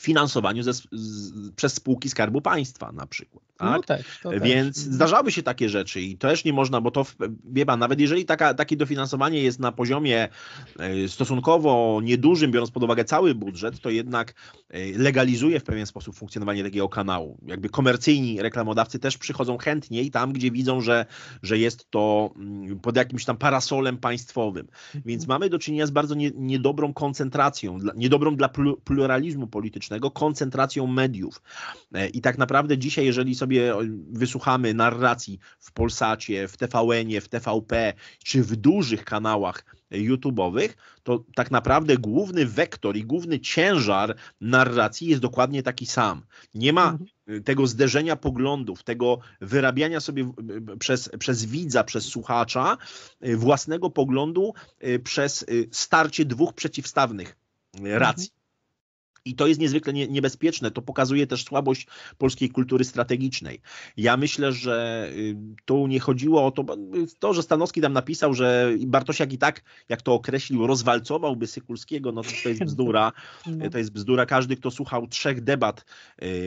finansowaniu ze, z, przez spółki Skarbu Państwa na przykład. No tak? No Więc też. Mhm. zdarzały się takie rzeczy i też nie można, bo to wie pan, nawet jeżeli taka, takie dofinansowanie jest na poziomie e, stosunkowo niedużym, biorąc pod uwagę cały budżet, to jednak e, legalizuje w pewien sposób funkcjonowanie takiego kanału. Jakby komercyjni reklamodawcy też przychodzą chętniej tam, gdzie widzą, że, że jest to mm, pod jakimś tam parasolem państwowym. Więc mhm. mamy do czynienia z bardzo nie, niedobrą koncentracją, dla, niedobrą dla pluralizmu politycznego publicznego, koncentracją mediów. E, I tak naprawdę dzisiaj, jeżeli sobie wysłuchamy narracji w Polsacie, w TVN-ie, w TVP czy w dużych kanałach e, YouTube'owych, to tak naprawdę główny wektor i główny ciężar narracji jest dokładnie taki sam. Nie ma mhm. e, tego zderzenia poglądów, tego wyrabiania sobie przez, przez widza, przez słuchacza własnego poglądu przez starcie dwóch przeciwstawnych racji. Mhm. I to jest niezwykle niebezpieczne. To pokazuje też słabość polskiej kultury strategicznej. Ja myślę, że y, tu nie chodziło o to, y, to że Stanowski tam napisał, że Bartosiak i tak, jak to określił, rozwalcowałby Sykulskiego, no to, to jest bzdura. No. To jest bzdura. Każdy, kto słuchał trzech debat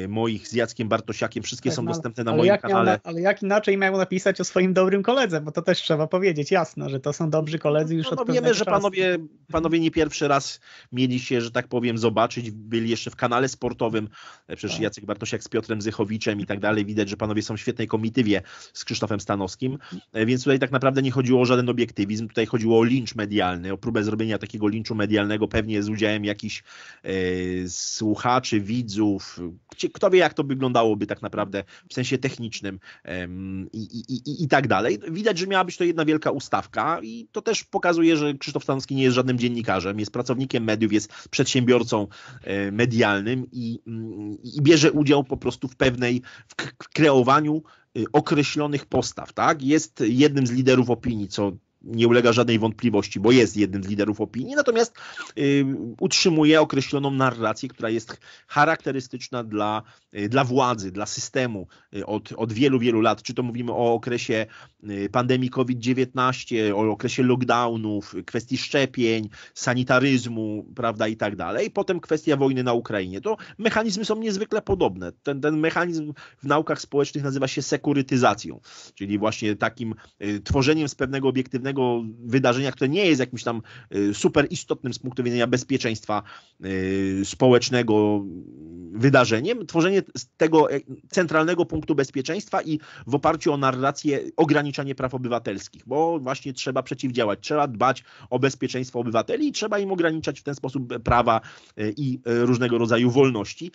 y, moich z Jackiem Bartosiakiem, wszystkie tak, są no, dostępne na moim kanale. Miał, ale jak inaczej miał napisać o swoim dobrym koledze, bo to też trzeba powiedzieć jasno, że to są dobrzy koledzy no, już no, no, od Wiemy, że panowie, panowie nie pierwszy raz mieli się, że tak powiem, zobaczyć byli jeszcze w kanale sportowym, e, przecież tak. Jacek Bartosiak z Piotrem Zychowiczem i tak dalej, widać, że panowie są w świetnej komitywie z Krzysztofem Stanowskim, e, więc tutaj tak naprawdę nie chodziło o żaden obiektywizm, tutaj chodziło o lincz medialny, o próbę zrobienia takiego linczu medialnego, pewnie z udziałem jakichś e, słuchaczy, widzów, kto wie jak to wyglądałoby tak naprawdę w sensie technicznym e, i, i, i, i tak dalej. Widać, że miała być to jedna wielka ustawka i to też pokazuje, że Krzysztof Stanowski nie jest żadnym dziennikarzem, jest pracownikiem mediów, jest przedsiębiorcą, e, medialnym i, mm, i bierze udział po prostu w pewnej, w kreowaniu y, określonych postaw, tak? Jest jednym z liderów opinii, co nie ulega żadnej wątpliwości, bo jest jednym z liderów opinii, natomiast y, utrzymuje określoną narrację, która jest charakterystyczna dla, y, dla władzy, dla systemu y, od, od wielu, wielu lat. Czy to mówimy o okresie y, pandemii COVID-19, o okresie lockdownów, kwestii szczepień, sanitaryzmu, prawda, i tak dalej. Potem kwestia wojny na Ukrainie. To mechanizmy są niezwykle podobne. Ten, ten mechanizm w naukach społecznych nazywa się sekurytyzacją, czyli właśnie takim y, tworzeniem z pewnego obiektywnego wydarzenia, które nie jest jakimś tam y, super istotnym z punktu widzenia bezpieczeństwa y, społecznego wydarzeniem, tworzenie tego e, centralnego punktu bezpieczeństwa i w oparciu o narrację ograniczanie praw obywatelskich, bo właśnie trzeba przeciwdziałać, trzeba dbać o bezpieczeństwo obywateli i trzeba im ograniczać w ten sposób prawa e, i e, różnego rodzaju wolności,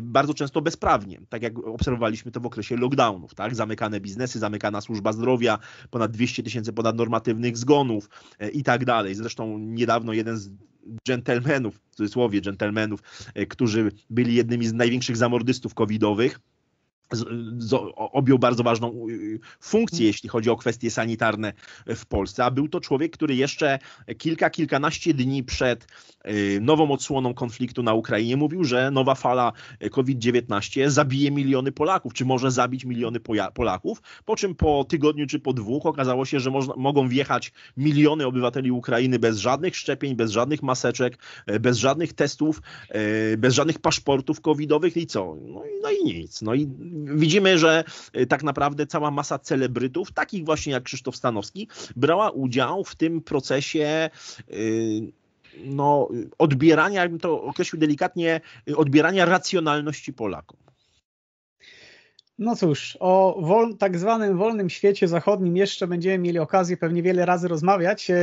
bardzo często bezprawnie, tak jak obserwowaliśmy to w okresie lockdownów, tak? Zamykane biznesy, zamykana służba zdrowia, ponad 200 tysięcy ponadnormatywnych zgonów e, i tak dalej. Zresztą niedawno jeden z dżentelmenów, w cudzysłowie dżentelmenów, e, którzy byli jednymi z największych zamordystów covidowych, z, z, objął bardzo ważną y, funkcję, mm. jeśli chodzi o kwestie sanitarne y, w Polsce, a był to człowiek, który jeszcze kilka, kilkanaście dni przed y, nową odsłoną konfliktu na Ukrainie mówił, że nowa fala COVID-19 zabije miliony Polaków, czy może zabić miliony Polaków, po czym po tygodniu czy po dwóch okazało się, że można, mogą wjechać miliony obywateli Ukrainy bez żadnych szczepień, bez żadnych maseczek, bez żadnych testów, bez żadnych paszportów covidowych i co? No, no i nic. No i widzimy, że e, tak naprawdę cała masa celebrytów, takich właśnie jak Krzysztof Stanowski, brała udział w tym procesie e, no, odbierania, jakbym to określił delikatnie, odbierania racjonalności Polakom. No cóż, o wol, tak zwanym wolnym świecie zachodnim jeszcze będziemy mieli okazję pewnie wiele razy rozmawiać. E,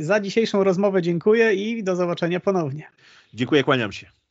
za dzisiejszą rozmowę dziękuję i do zobaczenia ponownie. Dziękuję, kłaniam się.